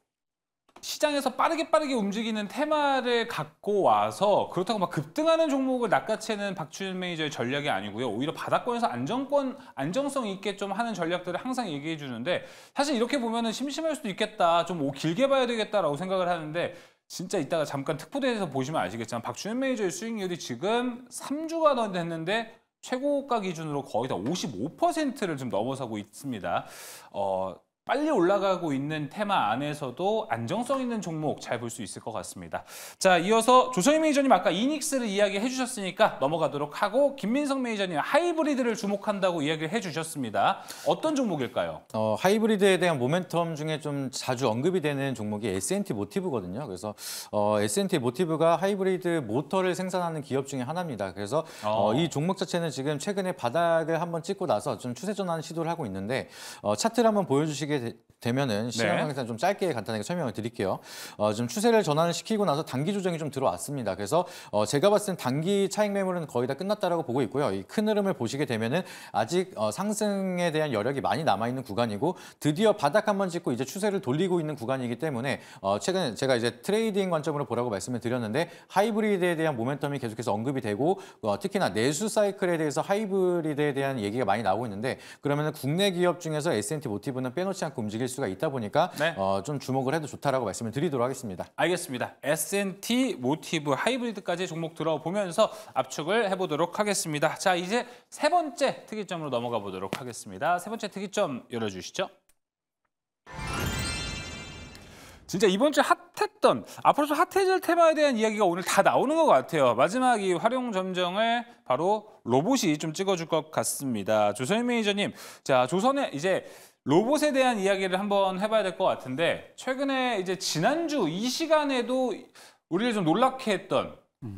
시장에서 빠르게 빠르게 움직이는 테마를 갖고 와서 그렇다고 막 급등하는 종목을 낚아채는 박준 매니저의 전략이 아니고요. 오히려 바닥권에서 안정권, 안정성 있게 좀 하는 전략들을 항상 얘기해 주는데 사실 이렇게 보면 은 심심할 수도 있겠다. 좀 길게 봐야 되겠다라고 생각을 하는데 진짜 이따가 잠깐 특보대에서 보시면 아시겠지만 박준현 매니저의 수익률이 지금 3주가 더 됐는데 최고가 기준으로 거의 다 55%를 좀 넘어서고 있습니다. 어, 빨리 올라가고 있는 테마 안에서도 안정성 있는 종목 잘 볼 수 있을 것 같습니다. 자, 이어서 조성희 매니저님 아까 이닉스를 이야기해 주셨으니까 넘어가도록 하고 김민성 매니저님 하이브리드를 주목한다고 이야기를 해 주셨습니다. 어떤 종목일까요? 어, 하이브리드에 대한 모멘텀 중에 좀 자주 언급이 되는 종목이 S&T 모티브거든요. 그래서 어, S&T 모티브가 하이브리드 모터를 생산하는 기업 중에 하나입니다. 그래서 어. 어, 이 종목 자체는 지금 최근에 바닥을 한번 찍고 나서 좀 추세 전환 시도를 하고 있는데 어, 차트를 한번 보여주시기 되시게 되면은 네. 시간 관계상 네. 좀 짧게 간단하게 설명을 드릴게요. 어, 좀 추세를 전환을 시키고 나서 단기 조정이 좀 들어왔습니다. 그래서 어, 제가 봤을 땐 단기 차익 매물은 거의 다 끝났다라고 보고 있고요. 이큰 흐름을 보시게 되면은 아직 어, 상승에 대한 여력이 많이 남아 있는 구간이고 드디어 바닥 한번 짚고 이제 추세를 돌리고 있는 구간이기 때문에 어, 최근 제가 이제 트레이딩 관점으로 보라고 말씀을 드렸는데 하이브리드에 대한 모멘텀이 계속해서 언급이 되고 어, 특히나 내수 사이클에 대해서 하이브리드에 대한 얘기가 많이 나오고 있는데 그러면은 국내 기업 중에서 S&T 모티브는 빼놓지 흔치 않게 움직일 수가 있다 보니까 네. 어, 좀 주목을 해도 좋다라고 말씀을 드리도록 하겠습니다. 알겠습니다. S&T, 모티브, 하이브리드까지 종목 들어보면서 압축을 해보도록 하겠습니다. 자, 이제 세 번째 특이점으로 넘어가 보도록 하겠습니다. 세 번째 특이점 열어주시죠. 진짜 이번 주 핫했던 앞으로도 핫해질 테마에 대한 이야기가 오늘 다 나오는 것 같아요. 마지막 이 활용 점정을 바로 로봇이 좀 찍어줄 것 같습니다. 조선인 매니저님, 자조선에 이제 로봇에 대한 이야기를 한번 해봐야 될 것 같은데 최근에 이제 지난주 이 시간에도 우리를 좀 놀랍게 했던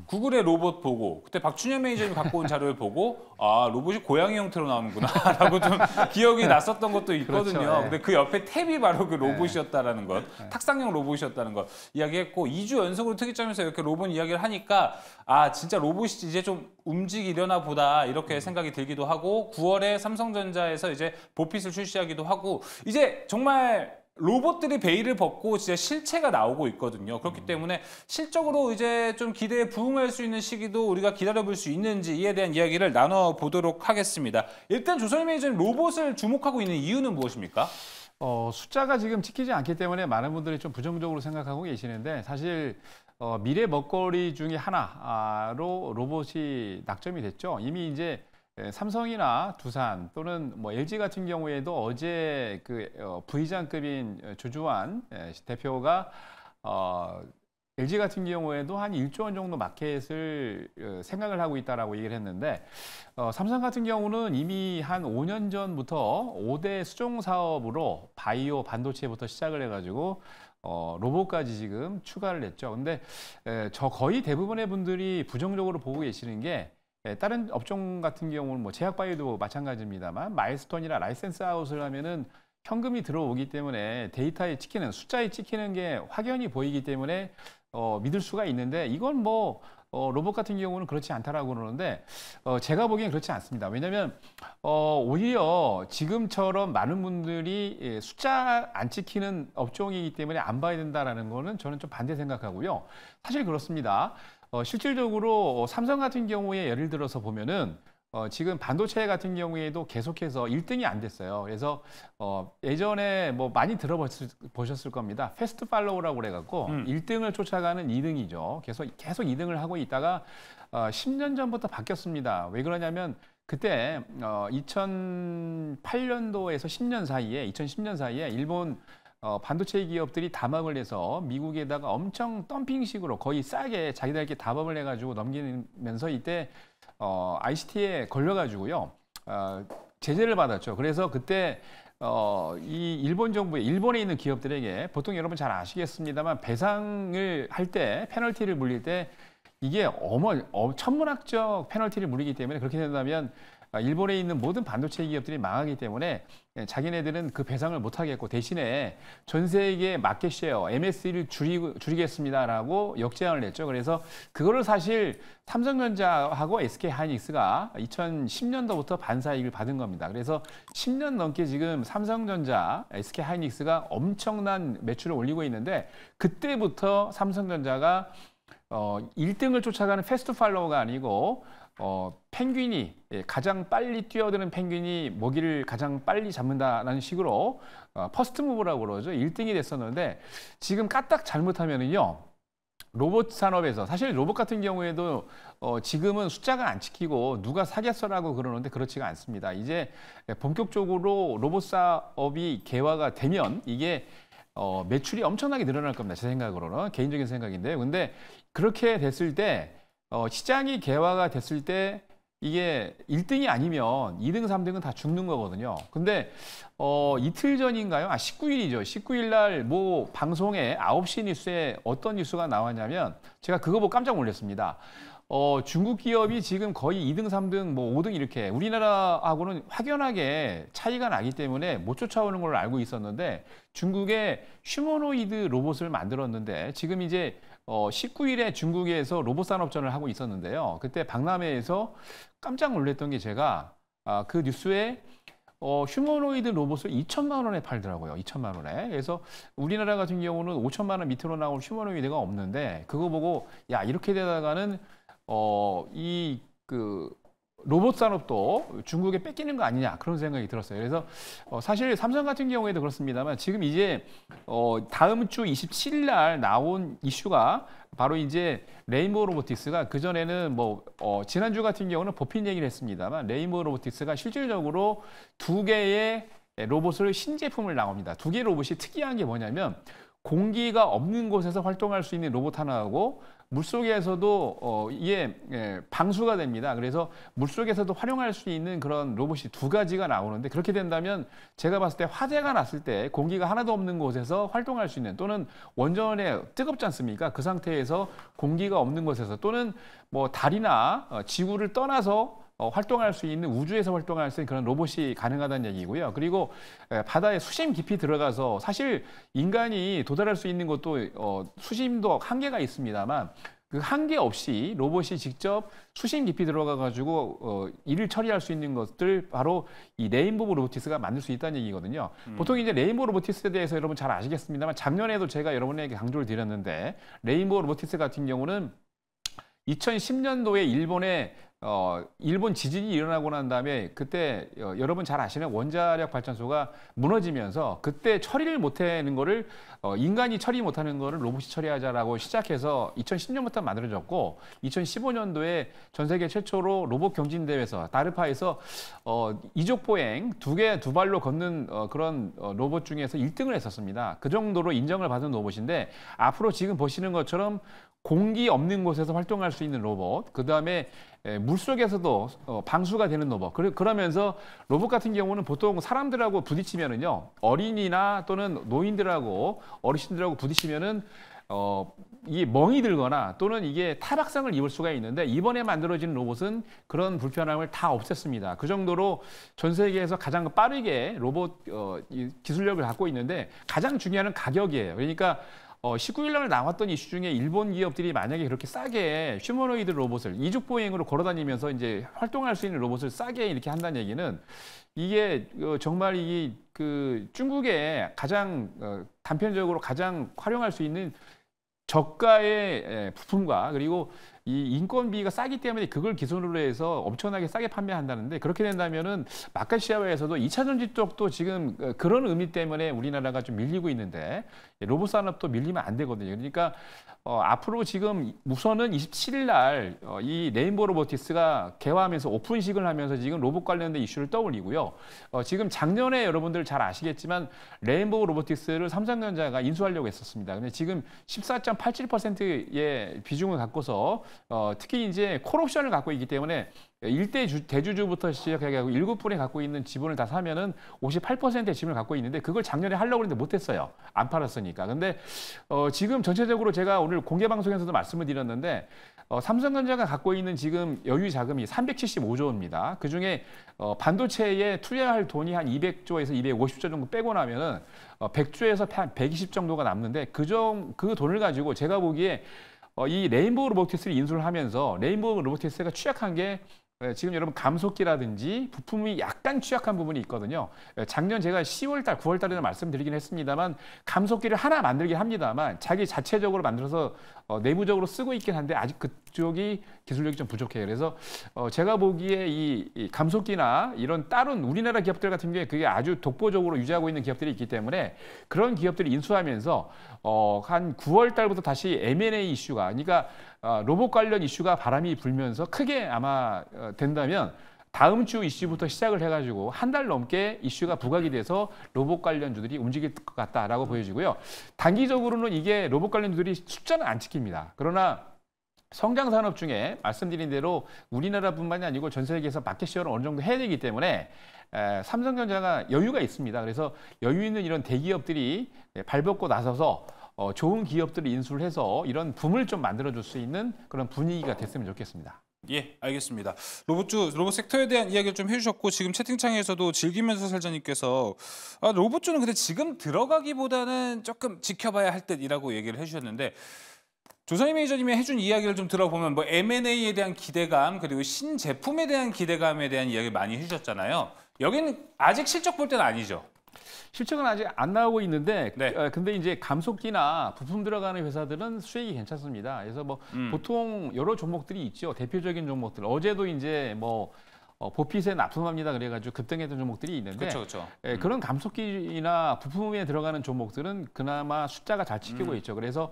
구글의 로봇 보고 그때 박준현 매니저님이 갖고 온 자료를 보고 아 로봇이 고양이 형태로 나오는구나라고 좀 기억이 났었던 것도 그렇죠. 있거든요. 그렇죠, 네. 근데 그 옆에 탭이 바로 그 로봇이었다라는 예. 것, 네. 탁상형 로봇이었다는 것 이야기했고 2주 연속으로 특이점에서 이렇게 로봇 이야기를 하니까 아 진짜 로봇이 이제 좀 움직이려나 보다 이렇게 생각이 들기도 하고 9월에 삼성전자에서 이제 보핏을 출시하기도 하고 이제 정말 로봇들이 베일을 벗고 진짜 실체가 나오고 있거든요. 그렇기 음. 때문에 실적으로 이제 좀 기대에 부응할 수 있는 시기도 우리가 기다려볼 수 있는지 이에 대한 이야기를 나눠보도록 하겠습니다. 일단 조선미디는 로봇을 주목하고 있는 이유는 무엇입니까? 어, 숫자가 지금 찍히지 않기 때문에 많은 분들이 좀 부정적으로 생각하고 계시는데 사실 어, 미래 먹거리 중의 하나로 로봇이 낙점이 됐죠. 이미 이제 예, 삼성이나 두산 또는 뭐 LG 같은 경우에도 어제 그 부의장급인 어, 조주환 예, 대표가 어, LG 같은 경우에도 한 1조 원 정도 마켓을 어, 생각을 하고 있다라고 얘기를 했는데 어, 삼성 같은 경우는 이미 한 5년 전부터 5대 수종 사업으로 바이오 반도체부터 시작을 해가지고 어, 로봇까지 지금 추가를 했죠. 근데 에, 저 거의 대부분의 분들이 부정적으로 보고 계시는 게 예, 다른 업종 같은 경우는 뭐 제약 바이오도 마찬가지입니다만 마일스톤이나 라이센스 아웃을 하면은 현금이 들어오기 때문에 데이터에 찍히는 숫자에 찍히는 게 확연히 보이기 때문에 어, 믿을 수가 있는데 이건 뭐 어, 로봇 같은 경우는 그렇지 않다라고 그러는데 어, 제가 보기엔 그렇지 않습니다. 왜냐하면 어, 오히려 지금처럼 많은 분들이 예, 숫자 안 찍히는 업종이기 때문에 안 봐야 된다라는 거는 저는 좀 반대 생각하고요. 사실 그렇습니다. 어, 실질적으로 어, 삼성 같은 경우에 예를 들어서 보면은 어, 지금 반도체 같은 경우에도 계속해서 1등이 안 됐어요. 그래서 어, 예전에 뭐 많이 들어보셨을 겁니다. 패스트 팔로우라고 그래갖고 음. 1등을 쫓아가는 2등이죠. 계속 계속 2등을 하고 있다가 어, 10년 전부터 바뀌었습니다. 왜 그러냐면 그때 어, 2008년도에서 10년 사이에 2010년 사이에 일본 어, 반도체 기업들이 담합을 해서 미국에다가 엄청 덤핑식으로 거의 싸게 자기들끼리 담합을 해가지고 넘기면서 이때 어, ICT에 걸려가지고요 어, 제재를 받았죠. 그래서 그때 어, 이 일본 정부에 일본에 있는 기업들에게 보통 여러분 잘 아시겠습니다만 배상을 할 때 페널티를 물릴 때 이게 어머 어, 천문학적 페널티를 물리기 때문에 그렇게 된다면 어, 일본에 있는 모든 반도체 기업들이 망하기 때문에 예, 자기네들은 그 배상을 못하게 했고 대신에 전 세계 마켓쉐어 MSC를 줄이고, 줄이겠습니다라고 역제안을 냈죠. 그래서 그거를 사실 삼성전자하고 SK하이닉스가 2010년도부터 반사이익을 받은 겁니다. 그래서 10년 넘게 지금 삼성전자, SK하이닉스가 엄청난 매출을 올리고 있는데 그때부터 삼성전자가 어, 1등을 쫓아가는 패스트 팔로워가 아니고 어, 펭귄이 예, 가장 빨리 뛰어드는 펭귄이 먹이를 가장 빨리 잡는다라는 식으로 어, 퍼스트 무브라고 그러죠. 1등이 됐었는데 지금 까딱 잘못하면은요. 로봇 산업에서 사실 로봇 같은 경우에도 어, 지금은 숫자가 안찍히고 누가 사겠어라고 그러는데 그렇지가 않습니다. 이제 예, 본격적으로 로봇 사업이 개화가 되면 이게 어, 매출이 엄청나게 늘어날 겁니다. 제 생각으로는 개인적인 생각인데요. 근데 그렇게 됐을 때 어, 시장이 개화가 됐을 때 이게 1등이 아니면 2등, 3등은 다 죽는 거거든요. 근데 어, 이틀 전인가요? 아, 19일이죠. 19일 날 뭐 방송에 9시 뉴스에 어떤 뉴스가 나왔냐면 제가 그거 보고 깜짝 놀랐습니다. 어, 중국 기업이 지금 거의 2등, 3등, 뭐 5등 이렇게 우리나라하고는 확연하게 차이가 나기 때문에 못 쫓아오는 걸로 알고 있었는데 중국의 휴머노이드 로봇을 만들었는데 지금 이제 어, 19일에 중국에서 로봇 산업전을 하고 있었는데요. 그때 박람회에서 깜짝 놀랐던 게 제가 아, 그 뉴스에 어, 휴머노이드 로봇을 2천만 원에 팔더라고요. 2천만 원에. 그래서 우리나라 같은 경우는 5천만 원 밑으로 나올 휴머노이드가 없는데 그거 보고 야 이렇게 되다가는 어, 이그 로봇 산업도 중국에 뺏기는 거 아니냐 그런 생각이 들었어요. 그래서 어, 사실 삼성 같은 경우에도 그렇습니다만 지금 이제 어, 다음 주 27일 날 나온 이슈가 바로 이제 레인보우 로보틱스가 그 전에는 뭐 어, 지난주 같은 경우는 보핀 얘기를 했습니다만 레인보우 로보틱스가 실질적으로 두 개의 로봇을 신제품을 나옵니다. 두 개의 로봇이 특이한 게 뭐냐면 공기가 없는 곳에서 활동할 수 있는 로봇 하나하고 물속에서도 어, 이게 예, 방수가 됩니다. 그래서 물속에서도 활용할 수 있는 그런 로봇이 두 가지가 나오는데 그렇게 된다면 제가 봤을 때 화재가 났을 때 공기가 하나도 없는 곳에서 활동할 수 있는 또는 원전에 뜨겁지 않습니까? 그 상태에서 공기가 없는 곳에서 또는 뭐 달이나 어, 지구를 떠나서 어, 활동할 수 있는 우주에서 활동할 수 있는 그런 로봇이 가능하다는 얘기고요. 그리고 예, 바다에 수심 깊이 들어가서 사실 인간이 도달할 수 있는 것도 어, 수심도 한계가 있습니다만 그 한계 없이 로봇이 직접 수심 깊이 들어가 가지고 어, 일을 처리할 수 있는 것들 바로 이 레인보우 로보티스가 만들 수 있다는 얘기거든요. 음. 보통 이제 레인보우 로보티스에 대해서 여러분 잘 아시겠습니다만 작년에도 제가 여러분에게 강조를 드렸는데 레인보우 로보티스 같은 경우는 2010년도에 일본의 어, 일본 지진이 일어나고 난 다음에 그때 어, 여러분 잘 아시는 원자력 발전소가 무너지면서 그때 처리를 못하는 거를 어, 인간이 처리 못하는 거를 로봇이 처리하자라고 시작해서 2010년부터 만들어졌고 2015년도에 전 세계 최초로 로봇 경진 대회에서 다르파에서 어, 이족 보행 두 개 두 발로 걷는 어, 그런 어, 로봇 중에서 1등을 했었습니다. 그 정도로 인정을 받은 로봇인데 앞으로 지금 보시는 것처럼 공기 없는 곳에서 활동할 수 있는 로봇, 그 다음에 예, 물속에서도 어, 방수가 되는 로봇. 그러면서 로봇 같은 경우는 보통 사람들하고 부딪히면은요. 어린이나 또는 노인들하고 어르신들하고 부딪히면은 어, 이게 멍이 들거나 또는 이게 타박상을 입을 수가 있는데 이번에 만들어진 로봇은 그런 불편함을 다 없앴습니다. 그 정도로 전 세계에서 가장 빠르게 로봇 어, 기술력을 갖고 있는데 가장 중요한 가격이에요. 그러니까 어, 19일 날 나왔던 이슈 중에 일본 기업들이 만약에 그렇게 싸게 휴머노이드 로봇을 이죽 보행으로 걸어다니면서 이제 활동할 수 있는 로봇을 싸게 이렇게 한다는 얘기는 이게 어, 정말 이 그 중국에 가장 어, 단편적으로 가장 활용할 수 있는 저가의 부품과 그리고 이 인건비가 싸기 때문에 그걸 기준으로 해서 엄청나게 싸게 판매한다는데 그렇게 된다면은 마카시아에서도 2차 전지 쪽도 지금 그, 그런 의미 때문에 우리나라가 좀 밀리고 있는데 예, 로봇 산업도 밀리면 안 되거든요. 그러니까 어, 앞으로 지금 우선은 27일 날이 어, 레인보우 로보티스가 개화하면서 오픈식을 하면서 지금 로봇 관련된 이슈를 떠올리고요. 어, 지금 작년에 여러분들 잘 아시겠지만 레인보우 로보티스를 삼성전자가 인수하려고 했었습니다. 근데 지금 14.87%의 비중을 갖고서 어, 특히 이제 콜옵션을 갖고 있기 때문에 일대 주, 대주주부터 시작해가고 일곱 분이 갖고 있는 지분을 다 사면은 58%의 지분을 갖고 있는데 그걸 작년에 하려고 했는데 못했어요. 안 팔았으니까. 근데 어, 지금 전체적으로 제가 오늘 공개 방송에서도 말씀을 드렸는데 어, 삼성전자가 갖고 있는 지금 여유 자금이 375조입니다. 그 중에 어, 반도체에 투자할 돈이 한 200조에서 250조 정도 빼고 나면은 어, 100조에서 한120 정도가 남는데 그정그 돈을 가지고 제가 보기에 어, 이 레인보우 로보틱스를 인수를 하면서 레인보우 로보틱스가 취약한 게 예, 지금 여러분 감속기라든지 부품이 약간 취약한 부분이 있거든요. 예, 작년 제가 10월 달, 9월 달에는 말씀드리긴 했습니다만 감속기를 하나 만들긴 합니다만 자기 자체적으로 만들어서 어, 내부적으로 쓰고 있긴 한데 아직 그쪽이 기술력이 좀 부족해요. 그래서 어, 제가 보기에 이 감속기나 이런 다른 우리나라 기업들 같은 경우에 그게 아주 독보적으로 유지하고 있는 기업들이 있기 때문에 그런 기업들이 인수하면서 어, 한 9월 달부터 다시 M&A 이슈가 그러니까 어, 로봇 관련 이슈가 바람이 불면서 크게 아마 어, 된다면 다음 주 이슈부터 시작을 해가지고 한 달 넘게 이슈가 부각이 돼서 로봇 관련주들이 움직일 것 같다라고 보여지고요. 단기적으로는 이게 로봇 관련주들이 숫자는 안 찍힙니다. 그러나 성장 산업 중에 말씀드린 대로 우리나라뿐만이 아니고 전 세계에서 마켓 시어를 어느 정도 해야 되기 때문에 삼성전자가 여유가 있습니다. 그래서 여유 있는 이런 대기업들이 예, 발벗고 나서서 어, 좋은 기업들을 인수를 해서 이런 붐을 좀 만들어줄 수 있는 그런 분위기가 됐으면 좋겠습니다. 예, 알겠습니다. 로봇주 로봇 섹터에 대한 이야기를 좀 해주셨고 지금 채팅창에서도 즐기면서 살자님께서 아, 로봇주는 근데 지금 들어가기보다는 조금 지켜봐야 할 듯이라고 얘기를 해주셨는데 조선희 매니저님이 해준 이야기를 좀 들어보면 뭐 M&A에 대한 기대감 그리고 신제품에 대한 기대감에 대한 이야기 많이 해주셨잖아요. 여기는 아직 실적 볼 때는 아니죠. 실적은 아직 안 나오고 있는데 네. 어, 근데 이제 감속기나 부품 들어가는 회사들은 수익이 괜찮습니다. 그래서 뭐 음. 보통 여러 종목들이 있죠. 대표적인 종목들. 어제도 이제 뭐 어, 보핏에 납품합니다 그래가지고 급등했던 종목들이 있는데 그쵸, 그쵸. 예, 음. 그런 감속기나 부품에 들어가는 종목들은 그나마 숫자가 잘 찍히고 음. 있죠. 그래서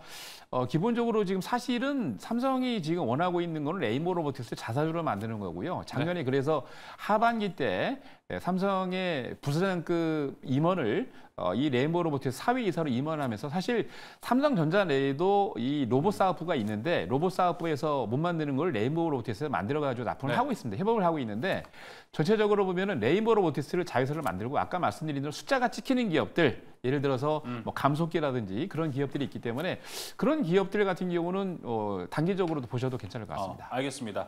어, 기본적으로 지금 사실은 삼성이 지금 원하고 있는 거는 레이모 로보틱스 자사주를 만드는 거고요. 작년에 네. 그래서 하반기 때 예, 삼성의 부사장급 임원을 어, 이 레인보우 로봇의 사위 이사로 임원하면서 사실 삼성전자 내에도 이 로봇 사업부가 있는데 로봇 사업부에서 못 만드는 걸 레인보우 로봇에서 만들어 가지고 납품을 네. 하고 있습니다. 협업을 하고 있는데 전체적으로 보면은 레인보우 로보티스를 자회사를 만들고 아까 말씀드린 대로 숫자가 찍히는 기업들 예를 들어서 음. 뭐 감속기라든지 그런 기업들이 있기 때문에 그런 기업들 같은 경우는 어, 단기적으로도 보셔도 괜찮을 것 같습니다. 어, 알겠습니다.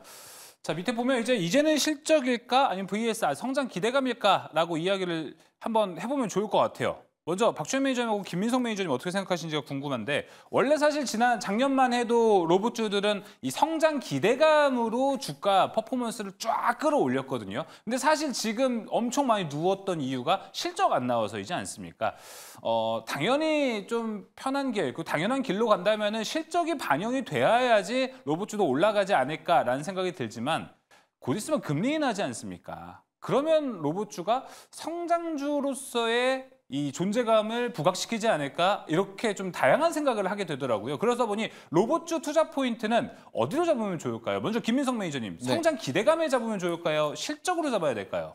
자 밑에 보면 이제 이제는 실적일까 아니면 VS 아, 성장 기대감일까라고 이야기를 한번 해보면 좋을 것 같아요. 먼저 박주현 매니저님하고 김민성 매니저님 어떻게 생각하시는지가 궁금한데 원래 사실 지난 작년만 해도 로봇주들은 이 성장 기대감으로 주가 퍼포먼스를 쫙 끌어올렸거든요. 근데 사실 지금 엄청 많이 누웠던 이유가 실적 안 나와서이지 않습니까? 어, 당연히 좀 편한 길, 그 당연한 길로 간다면은 실적이 반영이 돼야지 로봇주도 올라가지 않을까라는 생각이 들지만 곧 있으면 금리 인하지 않습니까? 그러면 로봇주가 성장주로서의 이 존재감을 부각시키지 않을까 이렇게 좀 다양한 생각을 하게 되더라고요. 그래서 보니 로봇주 투자 포인트는 어디로 잡으면 좋을까요? 먼저 김민성 매니저님 네. 성장 기대감에 잡으면 좋을까요? 실적으로 잡아야 될까요?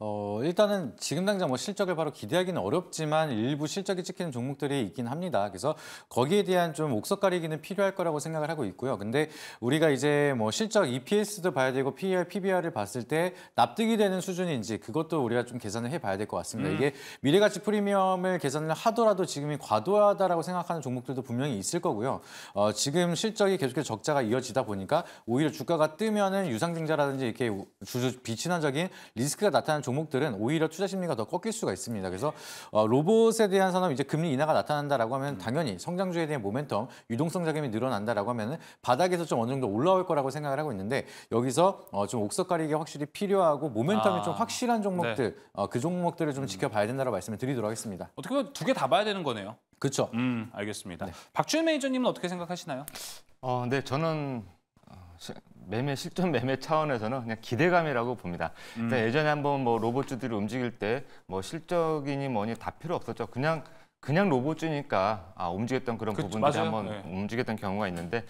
어, 일단은 지금 당장 뭐 실적을 바로 기대하기는 어렵지만 일부 실적이 찍히는 종목들이 있긴 합니다. 그래서 거기에 대한 좀 옥석 가리기는 필요할 거라고 생각을 하고 있고요. 근데 우리가 이제 뭐 실적 EPS도 봐야 되고 PER, PBR을 봤을 때 납득이 되는 수준인지 그것도 우리가 좀 계산을 해봐야 될 것 같습니다. 음. 이게 미래가치 프리미엄을 개선을 하더라도 지금이 과도하다라고 생각하는 종목들도 분명히 있을 거고요. 어, 지금 실적이 계속해서 적자가 이어지다 보니까 오히려 주가가 뜨면은 유상증자라든지 이렇게 주주 비친환적인 리스크가 나타나는 종목들은 오히려 투자 심리가 더 꺾일 수가 있습니다. 그래서 어, 로봇에 대한 산업 이제 금리 인하가 나타난다라고 하면 당연히 성장주에 대한 모멘텀, 유동성 자금이 늘어난다라고 하면은 바닥에서 좀 어느 정도 올라올 거라고 생각을 하고 있는데 여기서 어, 좀 옥석 가리기 확실히 필요하고 모멘텀이 아. 좀 확실한 종목들 네. 어, 그 종목들을 좀 지켜봐야 된다고 말씀을 드리죠. 드리도록 하겠습니다. 어떻게 보면 두 개 다 봐야 되는 거네요. 그렇죠. 음, 알겠습니다. 네. 박주현 매니저님은 어떻게 생각하시나요? 어, 네, 저는 어, 매매 실전 매매 차원에서는 그냥 기대감이라고 봅니다. 음. 예전에 한번 뭐 로봇주들이 움직일 때 뭐 실적이니 뭐니 다 필요 없었죠. 그냥 그냥 로봇주니까 아, 움직였던 그런 그쵸, 부분들이 맞아요. 한번 네. 움직였던 경우가 있는데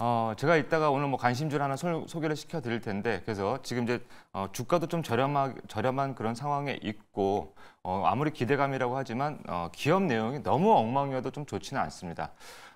어, 제가 이따가 오늘 뭐관심주를 하나 소, 개를 시켜드릴 텐데 그래서 지금 이제 어, 주가도 좀 저렴하, 저렴한 그런 상황에 있고 어, 아무리 기대감이라고 하지만 어, 기업 내용이 너무 엉망이어도 좀 좋지는 않습니다.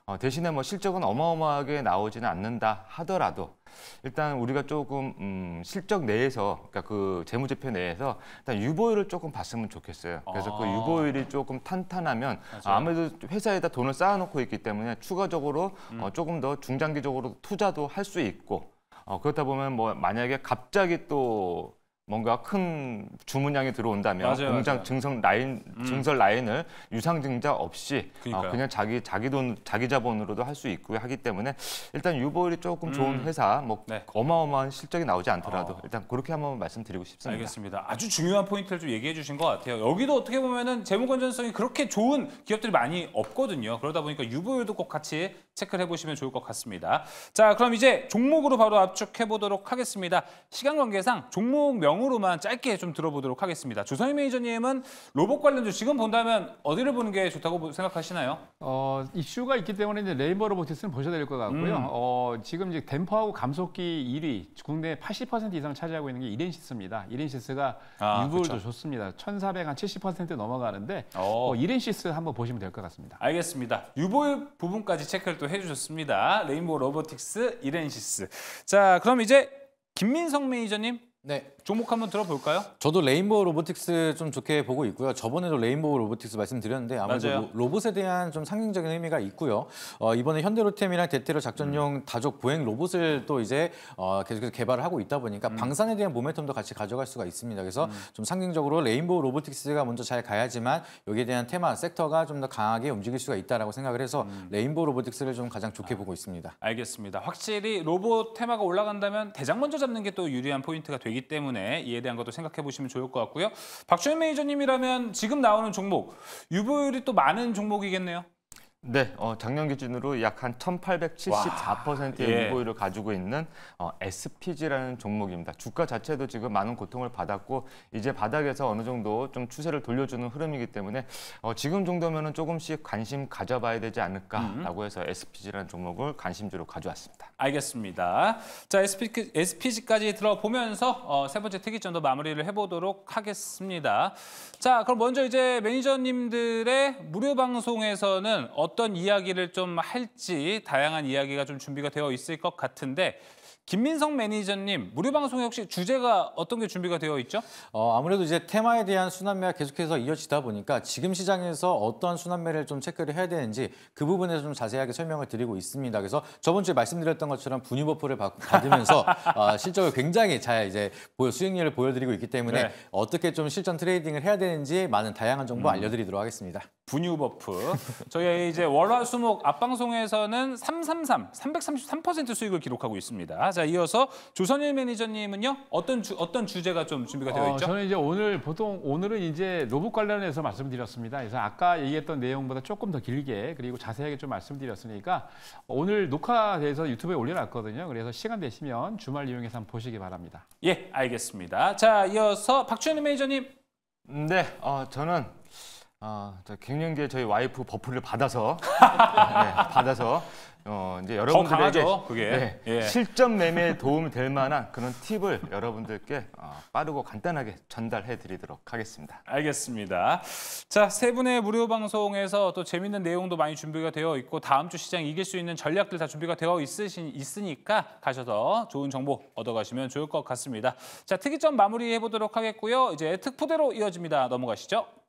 어, 대신에 뭐 실적은 어마어마하게 나오지는 않는다 하더라도 일단 우리가 조금 음, 실적 내에서 그러니까 그 재무제표 내에서 일단 유보율을 조금 봤으면 좋겠어요. 그래서 그 아. 그 유보율이 조금 탄탄하면 맞아요. 아무래도 회사에다 돈을 쌓아놓고 있기 때문에 추가적으로 어, 음. 어, 조금 더 중장기적으로 투자도 할 수 있고 어, 그렇다 보면 뭐 만약에 갑자기 또 뭔가 큰 주문량이 들어온다면 맞아요, 공장 맞아요. 증설 라인 음. 증설 라인을 유상증자 없이 어, 그냥 자기 자기 돈 자기 자본으로도 할 수 있고 하기 때문에 일단 유보율이 조금 음. 좋은 회사 뭐 네. 어마어마한 실적이 나오지 않더라도 어. 일단 그렇게 한번 말씀드리고 싶습니다. 알겠습니다. 아주 중요한 포인트를 좀 얘기해 주신 것 같아요. 여기도 어떻게 보면은 재무 건전성이 그렇게 좋은 기업들이 많이 없거든요. 그러다 보니까 유보율도 꼭 같이 체크를 해보시면 좋을 것 같습니다. 자 그럼 이제 종목으로 바로 압축해 보도록 하겠습니다. 시간 관계상 종목 명 영어로만 짧게 좀 들어보도록 하겠습니다. 조선희 매니저님은 로봇 관련 주 지금 본다면 어디를 보는 게 좋다고 생각하시나요? 어, 이슈가 있기 때문에 이제 레이버 로보틱스는 보셔야 될 것 같고요. 음. 어, 지금 이제 댐퍼하고 감속기 1위, 국내 80% 이상을 차지하고 있는 게 이렌시스입니다. 이렌시스가 아, 유보율도 좋습니다. 1,400한70% 넘어가는데 어, 이렌시스 어, 한번 보시면 될 것 같습니다. 알겠습니다. 유보율 부분까지 체크를 또 해주셨습니다. 레인보우 로보틱스, 이렌시스. 자, 그럼 이제 김민성 매니저님. 네. 종목 한번 들어볼까요? 저도 레인보우 로보틱스 좀 좋게 보고 있고요. 저번에도 레인보우 로보틱스 말씀드렸는데 아무래도 맞 로봇에 대한 좀 상징적인 의미가 있고요. 어, 이번에 현대로템이랑 대테러 작전용 음. 다족 보행 로봇을 또 이제 어, 계속해서 개발을 하고 있다 보니까 음. 방산에 대한 모멘텀도 같이 가져갈 수가 있습니다. 그래서 음. 좀 상징적으로 레인보우 로보틱스가 먼저 잘 가야지만 여기에 대한 테마 섹터가 좀 더 강하게 움직일 수가 있다라고 생각을 해서 음. 레인보우 로보틱스를 좀 가장 좋게 아, 보고 있습니다. 알겠습니다. 확실히 로봇 테마가 올라간다면 대장 먼저 잡는 게 또 유리한 포인트가 되기 때문에. 때문에 이에 대한 것도 생각해 보시면 좋을 것 같고요. 박주현 매니저님이라면 지금 나오는 종목, 유보율이 또 많은 종목이겠네요. 네, 어, 작년 기준으로 약 한 1,874%의 와, 무보유를 예. 가지고 있는 어, SPG라는 종목입니다. 주가 자체도 지금 많은 고통을 받았고 이제 바닥에서 어느 정도 좀 추세를 돌려주는 흐름이기 때문에 어, 지금 정도면은 조금씩 관심 가져봐야 되지 않을까라고 음. 해서 SPG라는 종목을 관심주로 가져왔습니다. 알겠습니다. 자, SP, SPG까지 들어보면서 어, 세 번째 특이점도 마무리를 해보도록 하겠습니다. 자, 그럼 먼저 이제 매니저님들의 무료 방송에서는 어떤 어떤 이야기를 좀 할지 다양한 이야기가 좀 준비가 되어 있을 것 같은데 김민성 매니저님, 무료 방송에 혹시 주제가 어떤 게 준비가 되어 있죠? 어, 아무래도 이제 테마에 대한 순환매가 계속해서 이어지다 보니까 지금 시장에서 어떠한 순환매를 좀 체크를 해야 되는지 그 부분에서 좀 자세하게 설명을 드리고 있습니다. 그래서 저번 주에 말씀드렸던 것처럼 분유 버프를 받으면서 어, 실적을 굉장히 잘 이제 수익률을 보여드리고 있기 때문에 네. 어떻게 좀 실전 트레이딩을 해야 되는지 많은 다양한 정보 음. 알려드리도록 하겠습니다. 분유 버프. 저희 이제 월화수목 앞방송에서는 333, 333% 수익을 기록하고 있습니다. 자, 이어서 조선일 매니저님은요. 어떤 주, 어떤 주제가 좀 준비가 되어 어, 있죠? 어, 저는 이제 오늘 보통 오늘은 이제 로봇 관련해서 말씀드렸습니다. 그래서 아까 얘기했던 내용보다 조금 더 길게 그리고 자세하게 좀 말씀드렸으니까 오늘 녹화돼서 유튜브에 올려놨거든요. 그래서 시간 되시면 주말 이용해서 한번 보시기 바랍니다. 예, 알겠습니다. 자, 이어서 박준일 매니저님. 네, 어, 저는 아, 저 갱년기에 저희 와이프 버프를 받아서 네, 받아서 어, 이제 여러분들에게 강하죠, 그게. 네, 예. 실전 매매에 도움이 될 만한 그런 팁을 여러분들께 어, 빠르고 간단하게 전달해 드리도록 하겠습니다. 알겠습니다. 자, 세 분의 무료 방송에서 또 재밌는 내용도 많이 준비가 되어 있고 다음 주 시장 이길 수 있는 전략들 다 준비가 되어 있으신, 있으니까 가셔서 좋은 정보 얻어가시면 좋을 것 같습니다. 자, 특이점 마무리해 보도록 하겠고요. 이제 특포대로 이어집니다. 넘어가시죠.